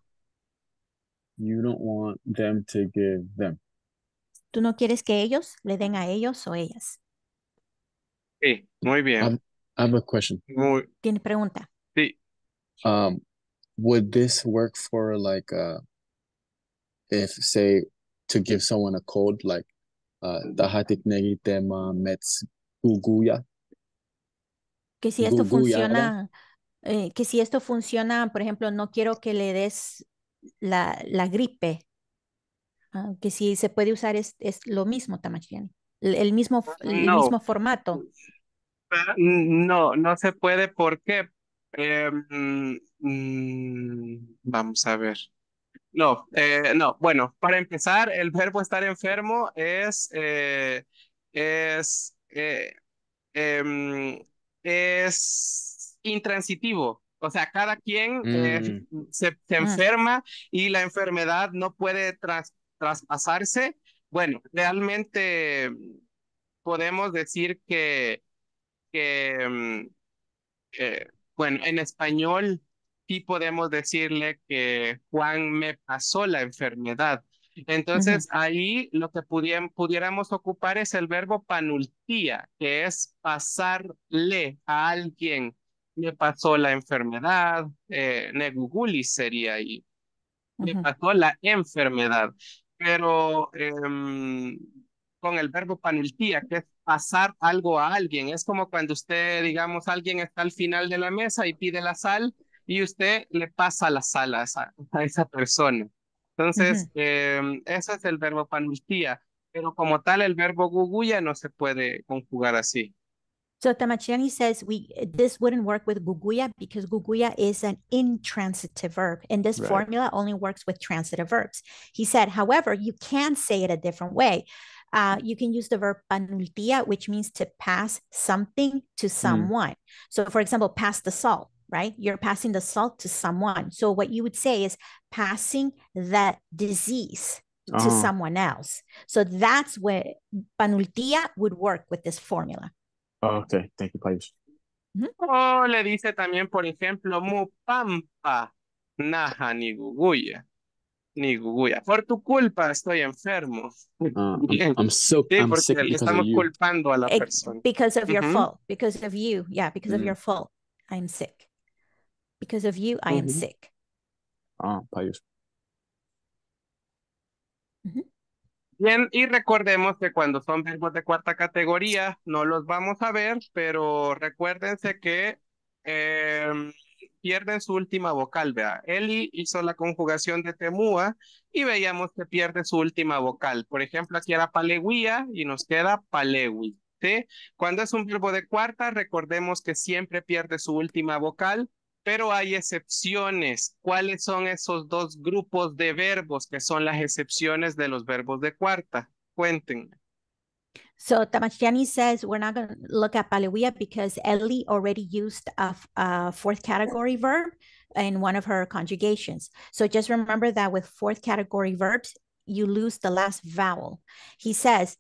Speaker 4: You don't want them to give them.
Speaker 1: Tú no quieres que ellos le den a ellos o ellas.
Speaker 4: Sí, muy bien. I have a question.
Speaker 1: Tiene pregunta.
Speaker 4: Sí. Um, would this work for like uh, if say to give someone a code like uh,
Speaker 1: Que si esto funciona, eh, que si esto funciona, por ejemplo, no quiero que le des la, la gripe, ah, que si se puede usar es, es lo mismo, Tamachiani, el, mismo, el mismo formato
Speaker 4: no,
Speaker 2: no se puede. ¿Por qué? Eh, mm, mm, vamos a ver. No, eh, no. Bueno, para empezar, el verbo estar enfermo es, eh, es, em, es intransitivo. O sea, cada quien mm. se, ah. enferma y la enfermedad no puede traspasarse. Bueno, realmente podemos decir que Mm, eh, bueno, en español sí podemos decirle que Juan me pasó la enfermedad. Entonces, ahí lo que pudiéramos ocupar es el verbo panultía, que es pasarle a alguien. Me pasó la enfermedad, eh, sería ahí. Me pasó la enfermedad. Pero em, con el verbo panultía, que es pasar algo a alguien. Es como cuando usted, digamos, alguien está al final de la mesa y pide la sal y usted le pasa la sal a esa,
Speaker 1: a esa persona. Entonces,
Speaker 2: uh eso es el verbo panultía, pero como tal el verbo guguya no se puede conjugar así.
Speaker 1: So Tamachiani says we this wouldn't work with guguya because guguya is an intransitive verb, and this formula only works with transitive verbs. He said, however, you can say it a different way. Uh, you can use the verb panultia, which means to pass something to mm. someone. Mm. So, for example, pass the salt, right? You're passing the salt to someone. So, what you would say is passing that disease to uh-huh. someone else. So, that's where panultia would work with this formula.
Speaker 4: Oh, okay. Thank you, please.
Speaker 2: Mm -hmm. O oh, le dice también, por ejemplo, pampa naja ni guguya. ni Guguya. Por tu culpa estoy enfermo. Ah,
Speaker 4: I'm, I'm so, sí, porque estamos
Speaker 2: culpando a la persona. Because of your fault.
Speaker 1: Because of you. Yeah, because of mm. your fault. I'm sick. Because of you, I am sick. Ah, payos.
Speaker 2: eso. Bien, y recordemos que cuando son verbos de cuarta categoría, no los vamos a ver, pero recuérdense que eh, pierden su última vocal, vea. Eli hizo la conjugación de temúa y veíamos que pierde su última vocal. Por ejemplo, aquí era paleguía y nos queda palewi. ¿sí? Cuando es un verbo de cuarta, recordemos que siempre pierde su última vocal, pero hay excepciones. ¿Cuáles son esos dos grupos de verbos que son las excepciones de los verbos de cuarta? Cuéntenme.
Speaker 1: So Tamachtiani says we're not going to look at Palewia because Ellie already used a, a fourth category verb in one of her conjugations. So just remember that with fourth category verbs, you lose the last vowel. He says,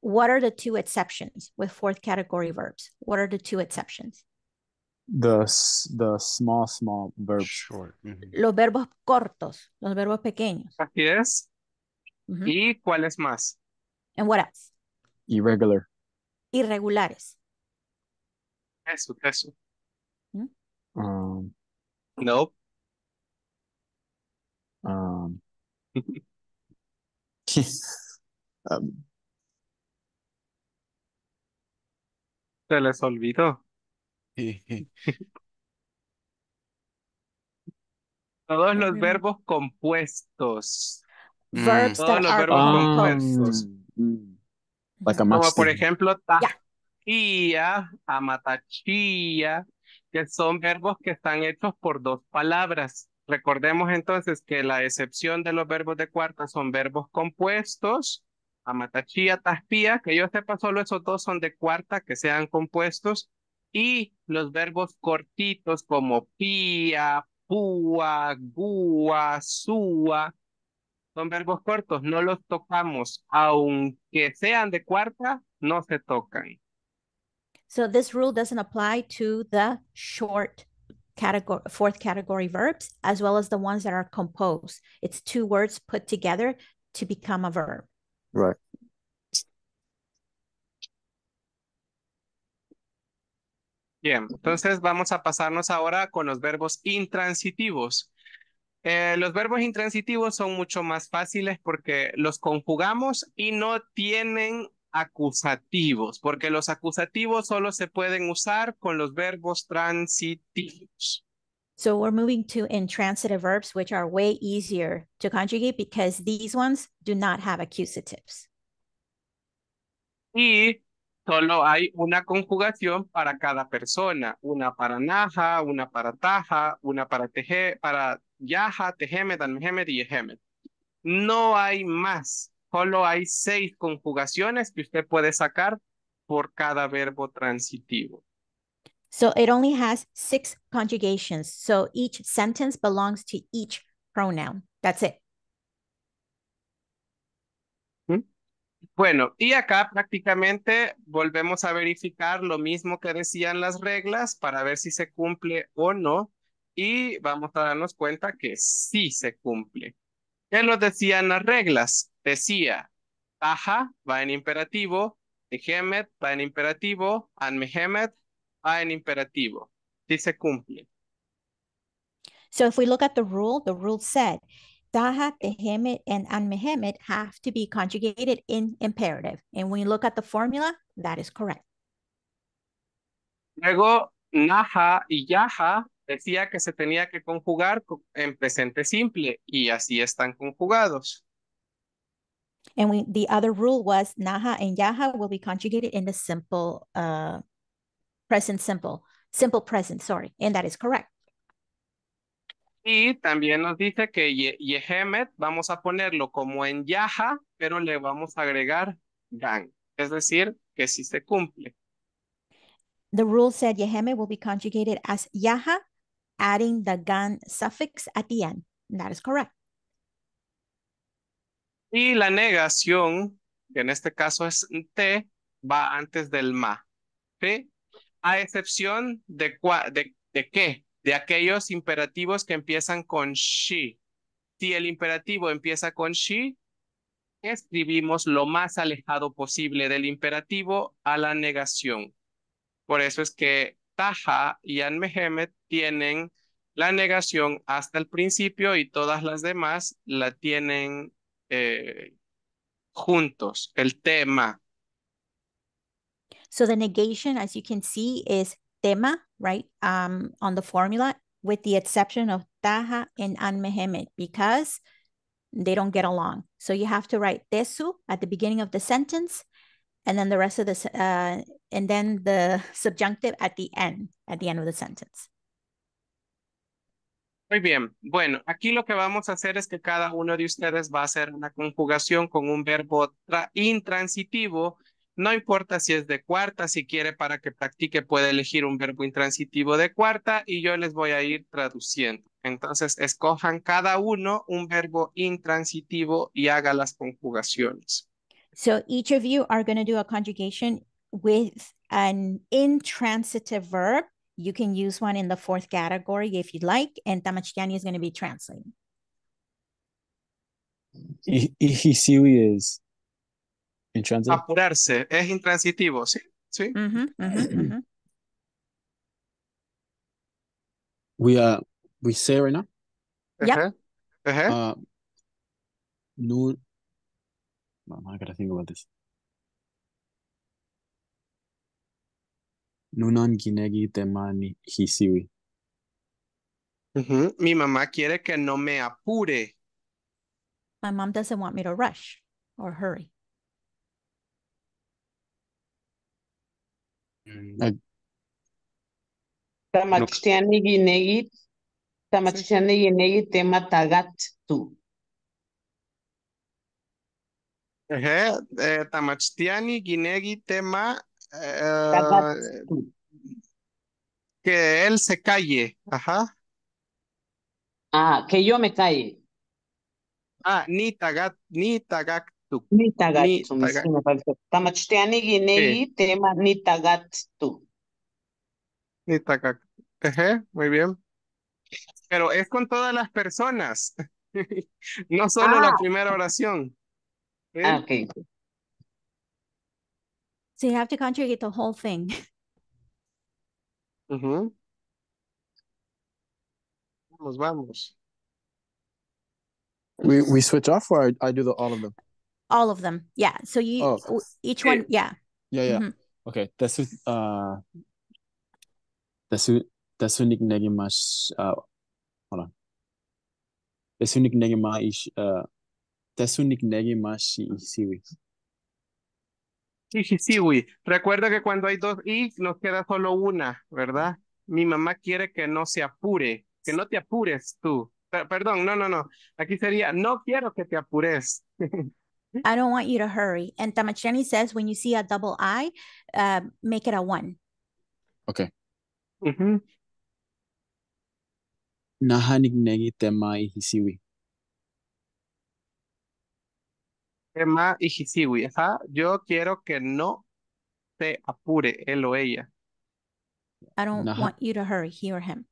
Speaker 1: what are the two exceptions with fourth category verbs? What are the two exceptions?
Speaker 4: The, the small, small verbs. Short. Mm -hmm.
Speaker 1: Los verbos cortos, los verbos pequeños.
Speaker 2: Así Mm -hmm. ¿Y cuáles más?
Speaker 1: And what else? Irregular. Irregulares.
Speaker 4: Eso, eso. ¿Mm? Um, no. Um, um,
Speaker 2: Se les olvidó. Todos los verbos compuestos. Verbs Todos los verbos compuestos. Como por ejemplo, tajía, amatachía, que son verbos que están hechos por dos palabras. Recordemos entonces que la excepción de los verbos de cuarta son verbos compuestos, amatachía, taspía, que yo sepa solo esos dos son de cuarta, que sean compuestos, y los verbos cortitos como pía, púa, gúa, sua son verbos cortos, no los tocamos. Aunque sean de cuarta, no se tocan.
Speaker 1: So this rule doesn't apply to the short category, fourth category verbs, as well as the ones that are composed. It's two words put together to become a verb.
Speaker 4: Right.
Speaker 2: Bien, entonces vamos a pasarnos ahora con los verbos intransitivos. Eh, los verbos intransitivos son mucho más fáciles porque los conjugamos y no tienen acusativos, porque los acusativos solo se pueden usar con los verbos transitivos.
Speaker 1: So we're moving to intransitive verbs, which are way easier to conjugate because these ones do not have accusatives.
Speaker 2: Y solo hay una conjugación para cada persona, una para Naja, una para Taja, una para Teje, para Yaha, Tehemet, Almehemet y yehemed. No hay más. Solo hay seis conjugaciones que usted puede sacar por cada verbo transitivo.
Speaker 1: So it only has six conjugations. So each sentence belongs to each pronoun. That's it.
Speaker 2: Bueno, y acá prácticamente volvemos a verificar lo mismo que decían las reglas para ver si se cumple o no y vamos a darnos cuenta que sí se cumple. ¿Qué nos decían las reglas? Decía, Aja va en imperativo, Mehemet va en imperativo, an Mehemet va en imperativo. Sí se cumple.
Speaker 1: So if we look at the rule, the rule said, Dahat, Behemet, and Anmehemet have to be conjugated in imperative. And when you look at the formula, that is correct.
Speaker 3: Luego,
Speaker 2: Naha y Yaha decía que se tenía que conjugar en presente simple y así están conjugados.
Speaker 1: And the other rule was naha and yaha will be conjugated in the simple uh, present simple, simple present, sorry, and that is correct.
Speaker 2: Y también nos dice que yehemet vamos a ponerlo como en yaha, pero le vamos a agregar gan, es decir, que si se cumple.
Speaker 1: The rule said Yehemet will be conjugated as Yaha, adding the gan suffix at the end. That is correct.
Speaker 2: Y la negación, que en este caso es te, va antes del ma. ¿sí? A excepción de, de, de qué? De aquellos imperativos que empiezan con she. Si el imperativo empieza con she, escribimos lo más alejado posible del imperativo a la negación. Por eso es que Taha y An-Mehemet tienen la negación hasta el principio y todas las demás la tienen eh, juntos, el tema.
Speaker 1: So the negation, as you can see, is tema, right, um, on the formula, with the exception of Taha and An-Mehemet, because they don't get along. So you have to write tesu at the beginning of the sentence and then the rest of the uh, and then the subjunctive at the end, at the end of the sentence.
Speaker 2: Muy bien. Bueno, aquí lo que vamos a hacer es que cada uno de ustedes va a hacer una conjugación con un verbo intransitivo. No importa si es de cuarta, si quiere para que practique puede elegir un verbo intransitivo de cuarta y yo les voy a ir traduciendo. Entonces, escojan cada uno un verbo intransitivo y haga las conjugaciones.
Speaker 1: So each of you are going to do a conjugation with an intransitive verb. You can use one in the fourth category if you'd like, and Tamachiani is going to be translating.
Speaker 4: Y, is intransitive.
Speaker 2: Apurarse es intransitivo, ¿sí?
Speaker 4: ¿Sí? Mm -hmm, mm -hmm, mm -hmm. We are, we say right now? Uh -huh. Yeah. Uh -huh. uh, no, Man, I gotta think about this. Nunan Ginegi Temani Hisiwi.
Speaker 2: Mi mamá quiere que no me apure.
Speaker 1: My mom doesn't want me to rush or hurry.
Speaker 4: Mm,
Speaker 5: Tamachtiani Ginegi Tamachtiani Ginegi Tema Tagat
Speaker 4: Tu.
Speaker 2: Ajá, eh, Tamachtiani, Guinegui, tema
Speaker 4: eh,
Speaker 2: que él se calle,
Speaker 5: ajá. Ah, que yo me calle. Ah, ni tagat, ni tagat, Ni tagat. Tamachtiani, Guinegui, tema ni tagattu. Ni
Speaker 2: muy bien. Pero es con todas las personas,
Speaker 4: no solo la ah. primera oración. Ah, okay.
Speaker 1: So you have to conjugate the whole thing.
Speaker 4: Uh -huh. Mm-hmm. Vamos, vamos. We we switch off or I, I, do the all of them?
Speaker 1: All of them. Yeah. So you oh. each one, yeah. Yeah, yeah. Mm
Speaker 4: -hmm. Okay. That's uh that's who. that's with uh hold on. That's with uh Es un Tetsunik Negimashi Ishiwi.
Speaker 2: Ishiwi. Recuerda que cuando hay dos I nos queda solo una, ¿verdad? Mi mamá quiere que no se apure, que no te apures tú. perdón, no, no, no. Aquí sería, no quiero que te apures.
Speaker 1: I don't want you to hurry. And Tamachani says, when you see a double I, uh, make it a one.
Speaker 4: Okay. Nahanig negi temai hisiwi.
Speaker 2: Emma Ijiziwi, ajá. Yo quiero que no se apure él o ella.
Speaker 1: I don't Naha. want you to hurry, he or him.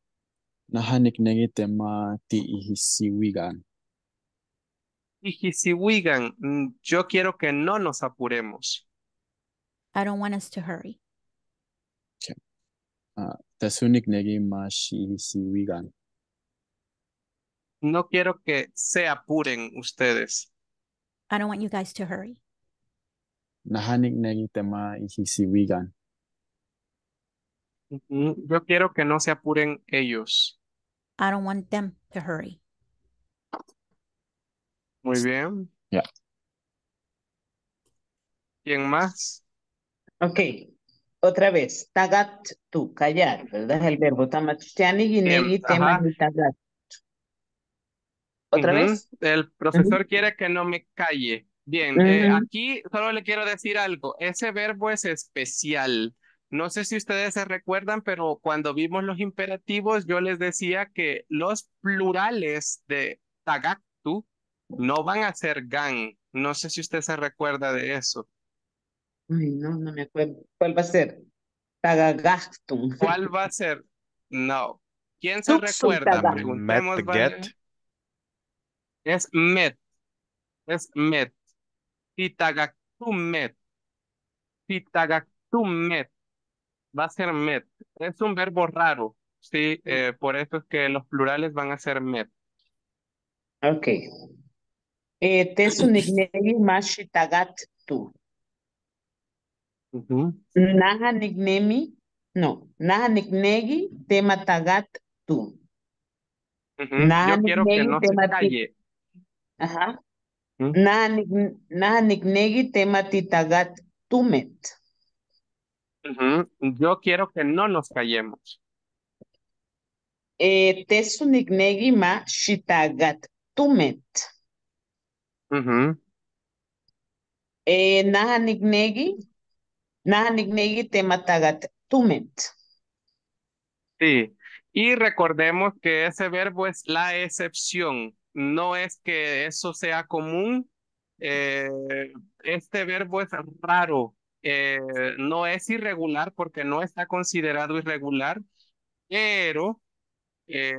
Speaker 4: Naha tema ti ihisiwigan.
Speaker 2: Mm, yo quiero que no nos apuremos.
Speaker 1: I don't want us to hurry.
Speaker 4: Okay. Uh, Tasunik negi ma
Speaker 2: No quiero que se apuren ustedes.
Speaker 1: I don't want you guys to hurry.
Speaker 4: Nahanik negi tema hisiwigan.
Speaker 2: Yo quiero que no se apuren ellos.
Speaker 1: I don't want them to hurry.
Speaker 2: Muy bien. Yeah. ¿Quién
Speaker 5: más? Ok. Otra vez. Tagat tú, callar, ¿verdad? El verbo tamachtiani y em, negi tema y tagat. ¿Otra vez?
Speaker 2: El profesor quiere que no me calle. Bien, eh, aquí solo le quiero decir algo. Ese verbo es especial. No sé si ustedes se recuerdan, pero cuando vimos los imperativos, yo les decía que los plurales de tagactu no van a ser gan. No sé si usted se recuerda de eso.
Speaker 5: Ay, no, no me acuerdo. ¿Cuál va a ser? Tagagactum. ¿Cuál va a
Speaker 2: ser? No. ¿Quién se recuerda? Preguntemos. Es met. Es met. Pitagactumet. met. Va a ser met. Es un verbo raro. Sí, eh, por eso es que los plurales van a ser met.
Speaker 5: Ok. Tesunignegi eh, te su mashitagat tu. Naja no, naha nignegi te matagat tu.
Speaker 4: Yo quiero que no se calle.
Speaker 5: Ajá. ¿Mm? Nahaniknegi tematitagat tumet.
Speaker 2: mhm Yo quiero que no nos callemos.
Speaker 5: Eh, tesuniknegi ma shitagat tumet. mhm Eh, Nahaniknegi. Nahaniknegi tematagat tumet.
Speaker 2: Sí. Y recordemos que ese verbo es la excepción no es que eso sea común. Eh, este verbo es raro, eh, no es irregular porque no está considerado irregular, pero eh,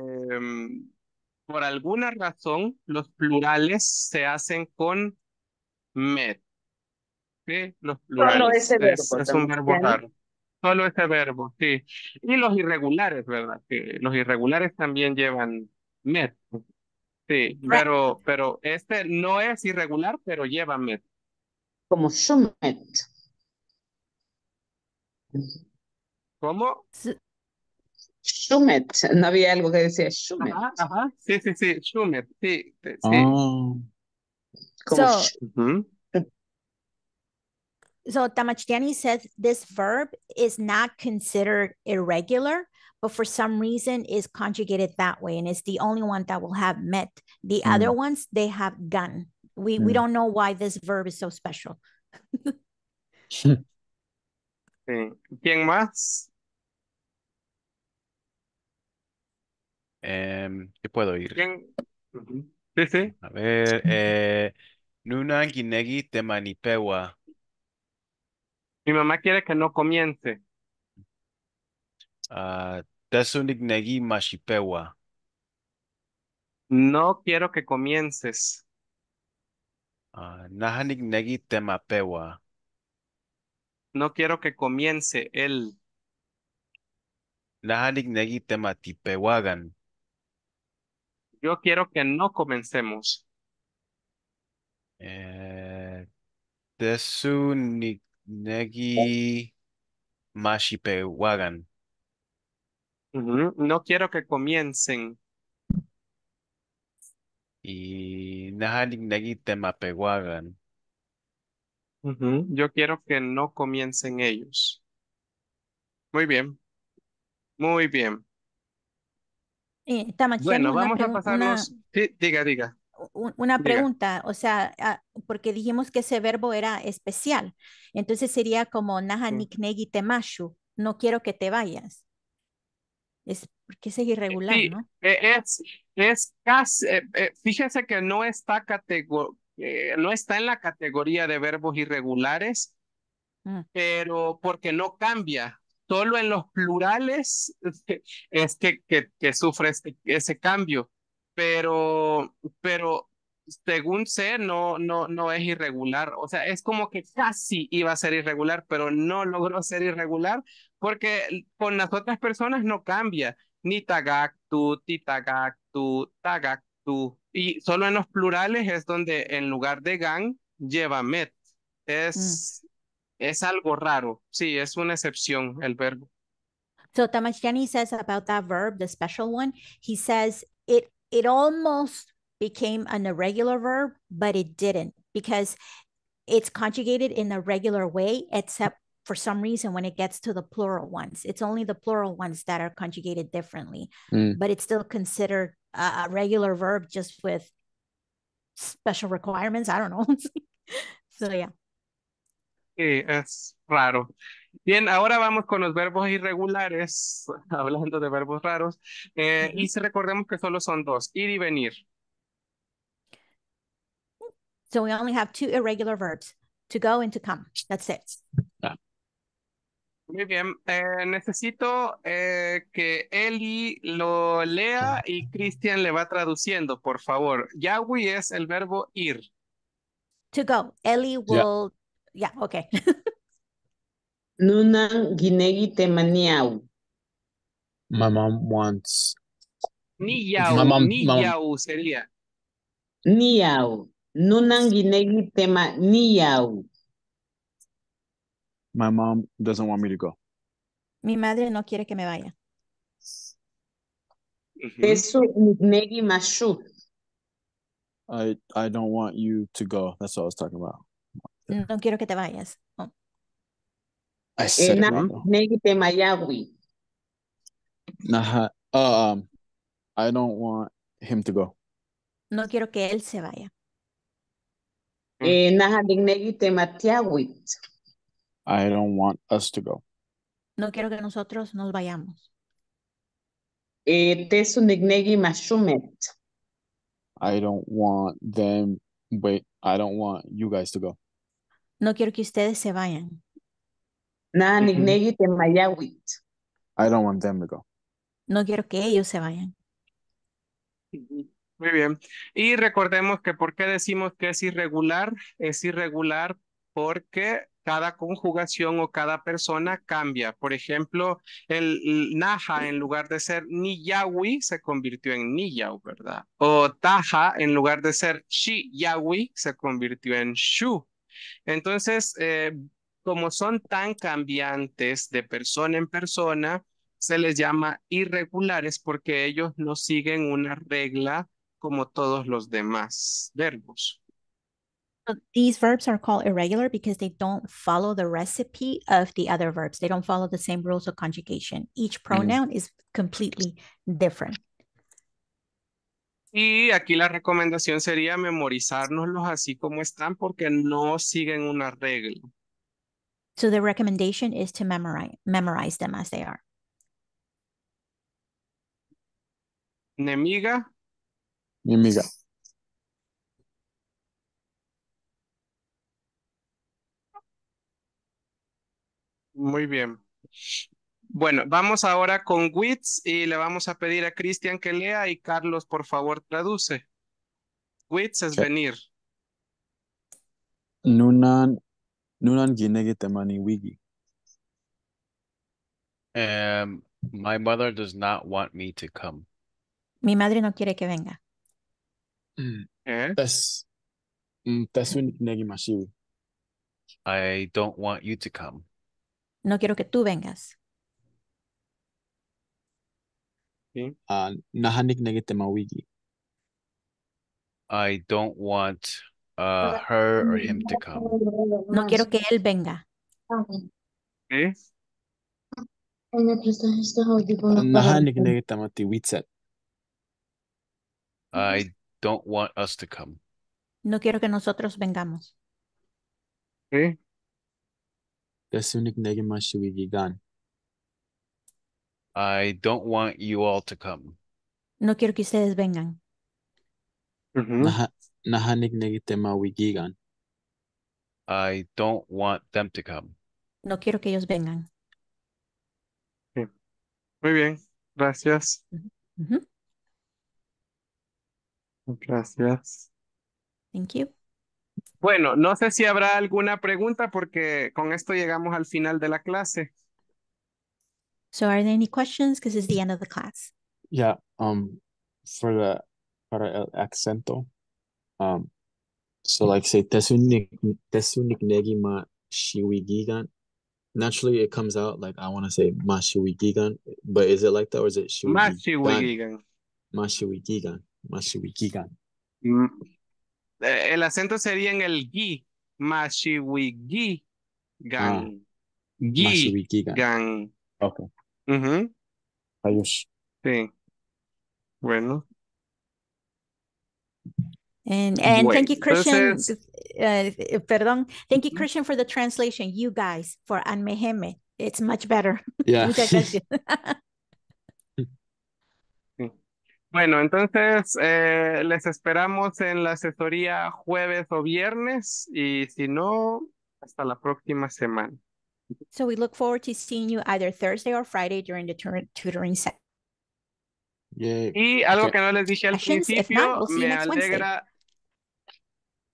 Speaker 2: por alguna razón los plurales se hacen con met ¿Sí? Los plurales. Solo ese verbo. Solo ese verbo, sí. Y los irregulares, ¿verdad? Los irregulares también llevan met Sí, pero, pero este no es irregular, pero llévame.
Speaker 5: Como sumet. ¿Cómo? Shumet, no había algo que decía Shumet.
Speaker 2: Ajá, Sí, sí, sí, Shumet, sí, sí.
Speaker 4: Oh. Como so,
Speaker 1: so Tamachiani says this verb is not considered irregular but for some reason is conjugated that way and it's the only one that will have met the mm. other ones they have gone we mm. we hmm. don't know why this verb is so special
Speaker 2: ¿Quién más?
Speaker 6: Um, ¿Qué puedo ir?
Speaker 2: ¿Quién? Sí, sí.
Speaker 6: A ver, eh, Nuna Guinegui Temanipewa. Mi mamá quiere que no comience. Ah, Tesunig Negi Mashipewa. No quiero que comiences. Ah, Negi Temapewa.
Speaker 2: No quiero que comience él.
Speaker 6: Tematipewagan.
Speaker 2: Yo quiero que no comencemos.
Speaker 6: Eh,
Speaker 2: Negi Mashipewagan. No quiero que comiencen. Y mapeguagan. Uh -huh. Yo quiero que no comiencen ellos. Muy bien. Muy bien.
Speaker 1: bueno, vamos a pasarnos.
Speaker 2: Sí, diga, diga
Speaker 1: una pregunta, o sea, ah, porque dijimos que ese verbo era especial. Entonces sería como Naha Niknegi Temashu, no quiero que te vayas es porque es
Speaker 5: irregular, ¿no? E-, es, es casi, eh, eh, fíjese
Speaker 2: que no está, eh, no está en la categoría de verbos irregulares, mm. pero porque no cambia. Solo en los plurales es que, que, que sufre este, ese cambio, pero, pero según sé, no, no, no es irregular. O sea, es como que casi iba a ser irregular, pero no logró ser irregular porque con las otras personas no cambia. Ni tagactu, titagactu, tagactu. Y solo en los plurales es donde en lugar de gang, lleva met. Es, es algo raro. Sí, es una excepción el verbo.
Speaker 1: So Tamashkani says about that verb, the special one, he says it it almost became an irregular verb, but it didn't because it's conjugated in a regular way, except for some reason when it gets to the plural ones. It's only the plural ones that are conjugated differently, mm. but it's still considered a, a regular verb just with special requirements. I don't know. so, yeah.
Speaker 2: Sí, es raro. Bien, ahora vamos con los verbos irregulares, hablando de verbos raros. Eh, y si recordemos que solo son dos, ir y venir.
Speaker 1: So we only have two irregular verbs, to go and to come. That's it. Ah.
Speaker 2: Muy bien. Eh, necesito eh, que Eli lo lea y Cristian le va traduciendo, por favor. Yahweh es el verbo ir.
Speaker 1: To go. Eli will... Yeah, ok. okay.
Speaker 5: Nunan ginegi temaniau. wants...
Speaker 2: Ni yao, sería.
Speaker 5: Ni negi tema niyau.
Speaker 4: My mom doesn't want me to go.
Speaker 1: Mi madre no quiere que me vaya. Mm-hmm. Eso negi mashu.
Speaker 4: I I don't want you to go. That's what I was talking about.
Speaker 1: No, quiero que te vayas. Oh. I eh, said negi tema
Speaker 4: Naha, uh, um, I don't want him to go.
Speaker 5: No quiero que él se vaya. Mm. Eh,
Speaker 4: I don't want us to go.
Speaker 5: No quiero que nosotros nos vayamos. Eh,
Speaker 4: I don't want them, wait, I don't want you guys to go.
Speaker 1: No quiero que ustedes se vayan. te mm-hmm. temayawit.
Speaker 4: I don't want them to go.
Speaker 1: No quiero que ellos se vayan.
Speaker 4: Mm-hmm. Muy bien. Y
Speaker 2: recordemos que por qué decimos que es irregular, es irregular porque cada conjugación o cada persona cambia. Por ejemplo, el Naja en lugar de ser Niyawi se convirtió en Niyau, ¿verdad? O Taja en lugar de ser Shiyawi se convirtió en Shu. Entonces, eh, como son tan cambiantes de persona en persona, se les llama irregulares porque ellos no siguen una regla como todos los demás verbos.
Speaker 1: These verbs are called irregular because they don't follow the recipe of the other verbs. They don't follow the same rules of conjugation. Each mm. pronoun is completely different.
Speaker 2: Y aquí la recomendación sería memorizárnoslos así como están porque no siguen una regla.
Speaker 1: So the recommendation is to memorize, memorize them as they are.
Speaker 2: ¡Nemiga! Muy bien. Bueno, vamos ahora con Wits y le vamos a pedir a Cristian que lea y Carlos, por favor, traduce. Wits es venir.
Speaker 4: Nunan, nunan
Speaker 6: um, my mother does
Speaker 4: not want me to come.
Speaker 1: Mi madre no quiere que venga.
Speaker 4: Mm. Eh? That's mm, tasunikinagimashiri. I don't want you to come.
Speaker 1: No quiero que tú vengas.
Speaker 4: Okay. Uh, nahaniknagitemawigi.
Speaker 6: I don't want uh, her or him to come.
Speaker 1: No quiero que él venga.
Speaker 4: Eh? I don't want us to come.
Speaker 1: No quiero que nosotros vengamos.
Speaker 4: Es un ne gigante. I
Speaker 6: don't want you all to come.
Speaker 1: No quiero que ustedes vengan.
Speaker 6: Nahanik negitema wigigan. I don't want them to
Speaker 2: come.
Speaker 1: No quiero que ellos vengan.
Speaker 2: Muy bien,
Speaker 4: gracias. Gracias.
Speaker 1: Thank you.
Speaker 2: Bueno, no sé si habrá alguna pregunta porque con esto llegamos al final de la clase.
Speaker 1: So are there any questions? Because it's the end of the class.
Speaker 4: Yeah, um, for the para el acento, um, so like say ma shiwigigan. Naturally, it comes out like I want to say shiwigigan, but is it like that or is it shiwigigan? Ma shiwigigan. Mashiwikigan. Mm.
Speaker 2: Eh, el acento sería en el gi. Mashiwikigan. Ah,
Speaker 4: gi. Mashiwikigan. Gan. Ok. Uh
Speaker 2: Sí. Bueno.
Speaker 1: And, and thank you, Christian. Eh, eh, perdón. Thank you, Christian, for the translation. You guys, for Anmeheme. It's much better. Yeah. Muchas gracias.
Speaker 2: Bueno, entonces eh, les esperamos en la asesoría jueves o viernes y si no, hasta la próxima semana.
Speaker 1: So we look forward to seeing you either Thursday or Friday during the tutoring session.
Speaker 4: Yeah.
Speaker 2: Y algo que no les dije al principio, me alegra.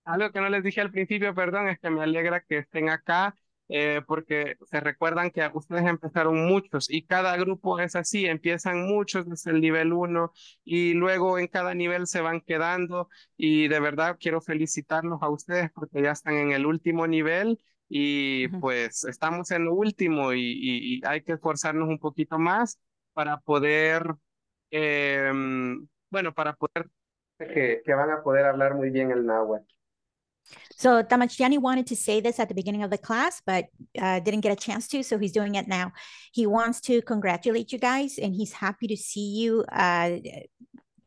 Speaker 2: Algo que no les dije al principio, perdón, es que me alegra que estén acá eh, porque se recuerdan que ustedes empezaron muchos y cada grupo es así, empiezan muchos desde el nivel 1 y luego en cada nivel se van quedando y de verdad quiero felicitarlos a ustedes porque ya están en el último nivel y pues estamos en lo último y, hay que esforzarnos un poquito más para poder, em, bueno, para poder... Que, que van a poder hablar muy bien el náhuatl.
Speaker 1: So Damachiani wanted to say this at the beginning of the class, but uh, didn't get a chance to, so he's doing it now. He wants to congratulate you guys, and he's happy to see you uh,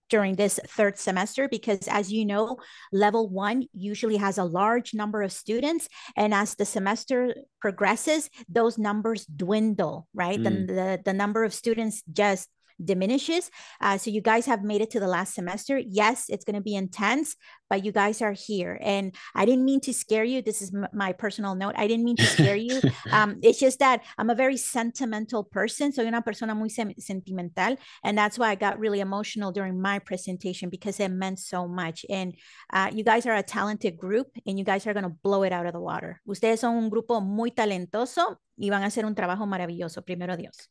Speaker 1: during this third semester because as you know level one usually has a large number of students and as the semester progresses those numbers dwindle right mm. the, the, the number of students just diminishes. Uh, so you guys have made it to the last semester. Yes, it's going to be intense, but you guys are here. And I didn't mean to scare you. This is m- my personal note. I didn't mean to scare you. Um, it's just that I'm a very sentimental person. So you're una persona muy sem- sentimental. And that's why I got really emotional during my presentation because it meant so much. And uh, you guys are a talented group and you guys are going to blow it out of the water. Ustedes son un grupo muy talentoso y van a hacer un trabajo maravilloso. Primero Dios.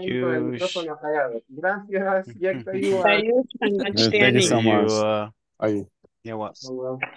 Speaker 2: you. for microphone apagado.
Speaker 4: Gracias, Jack, you are. Thank you, understanding. Thank you so much. You, uh, Are you? Yeah, what? Oh, well.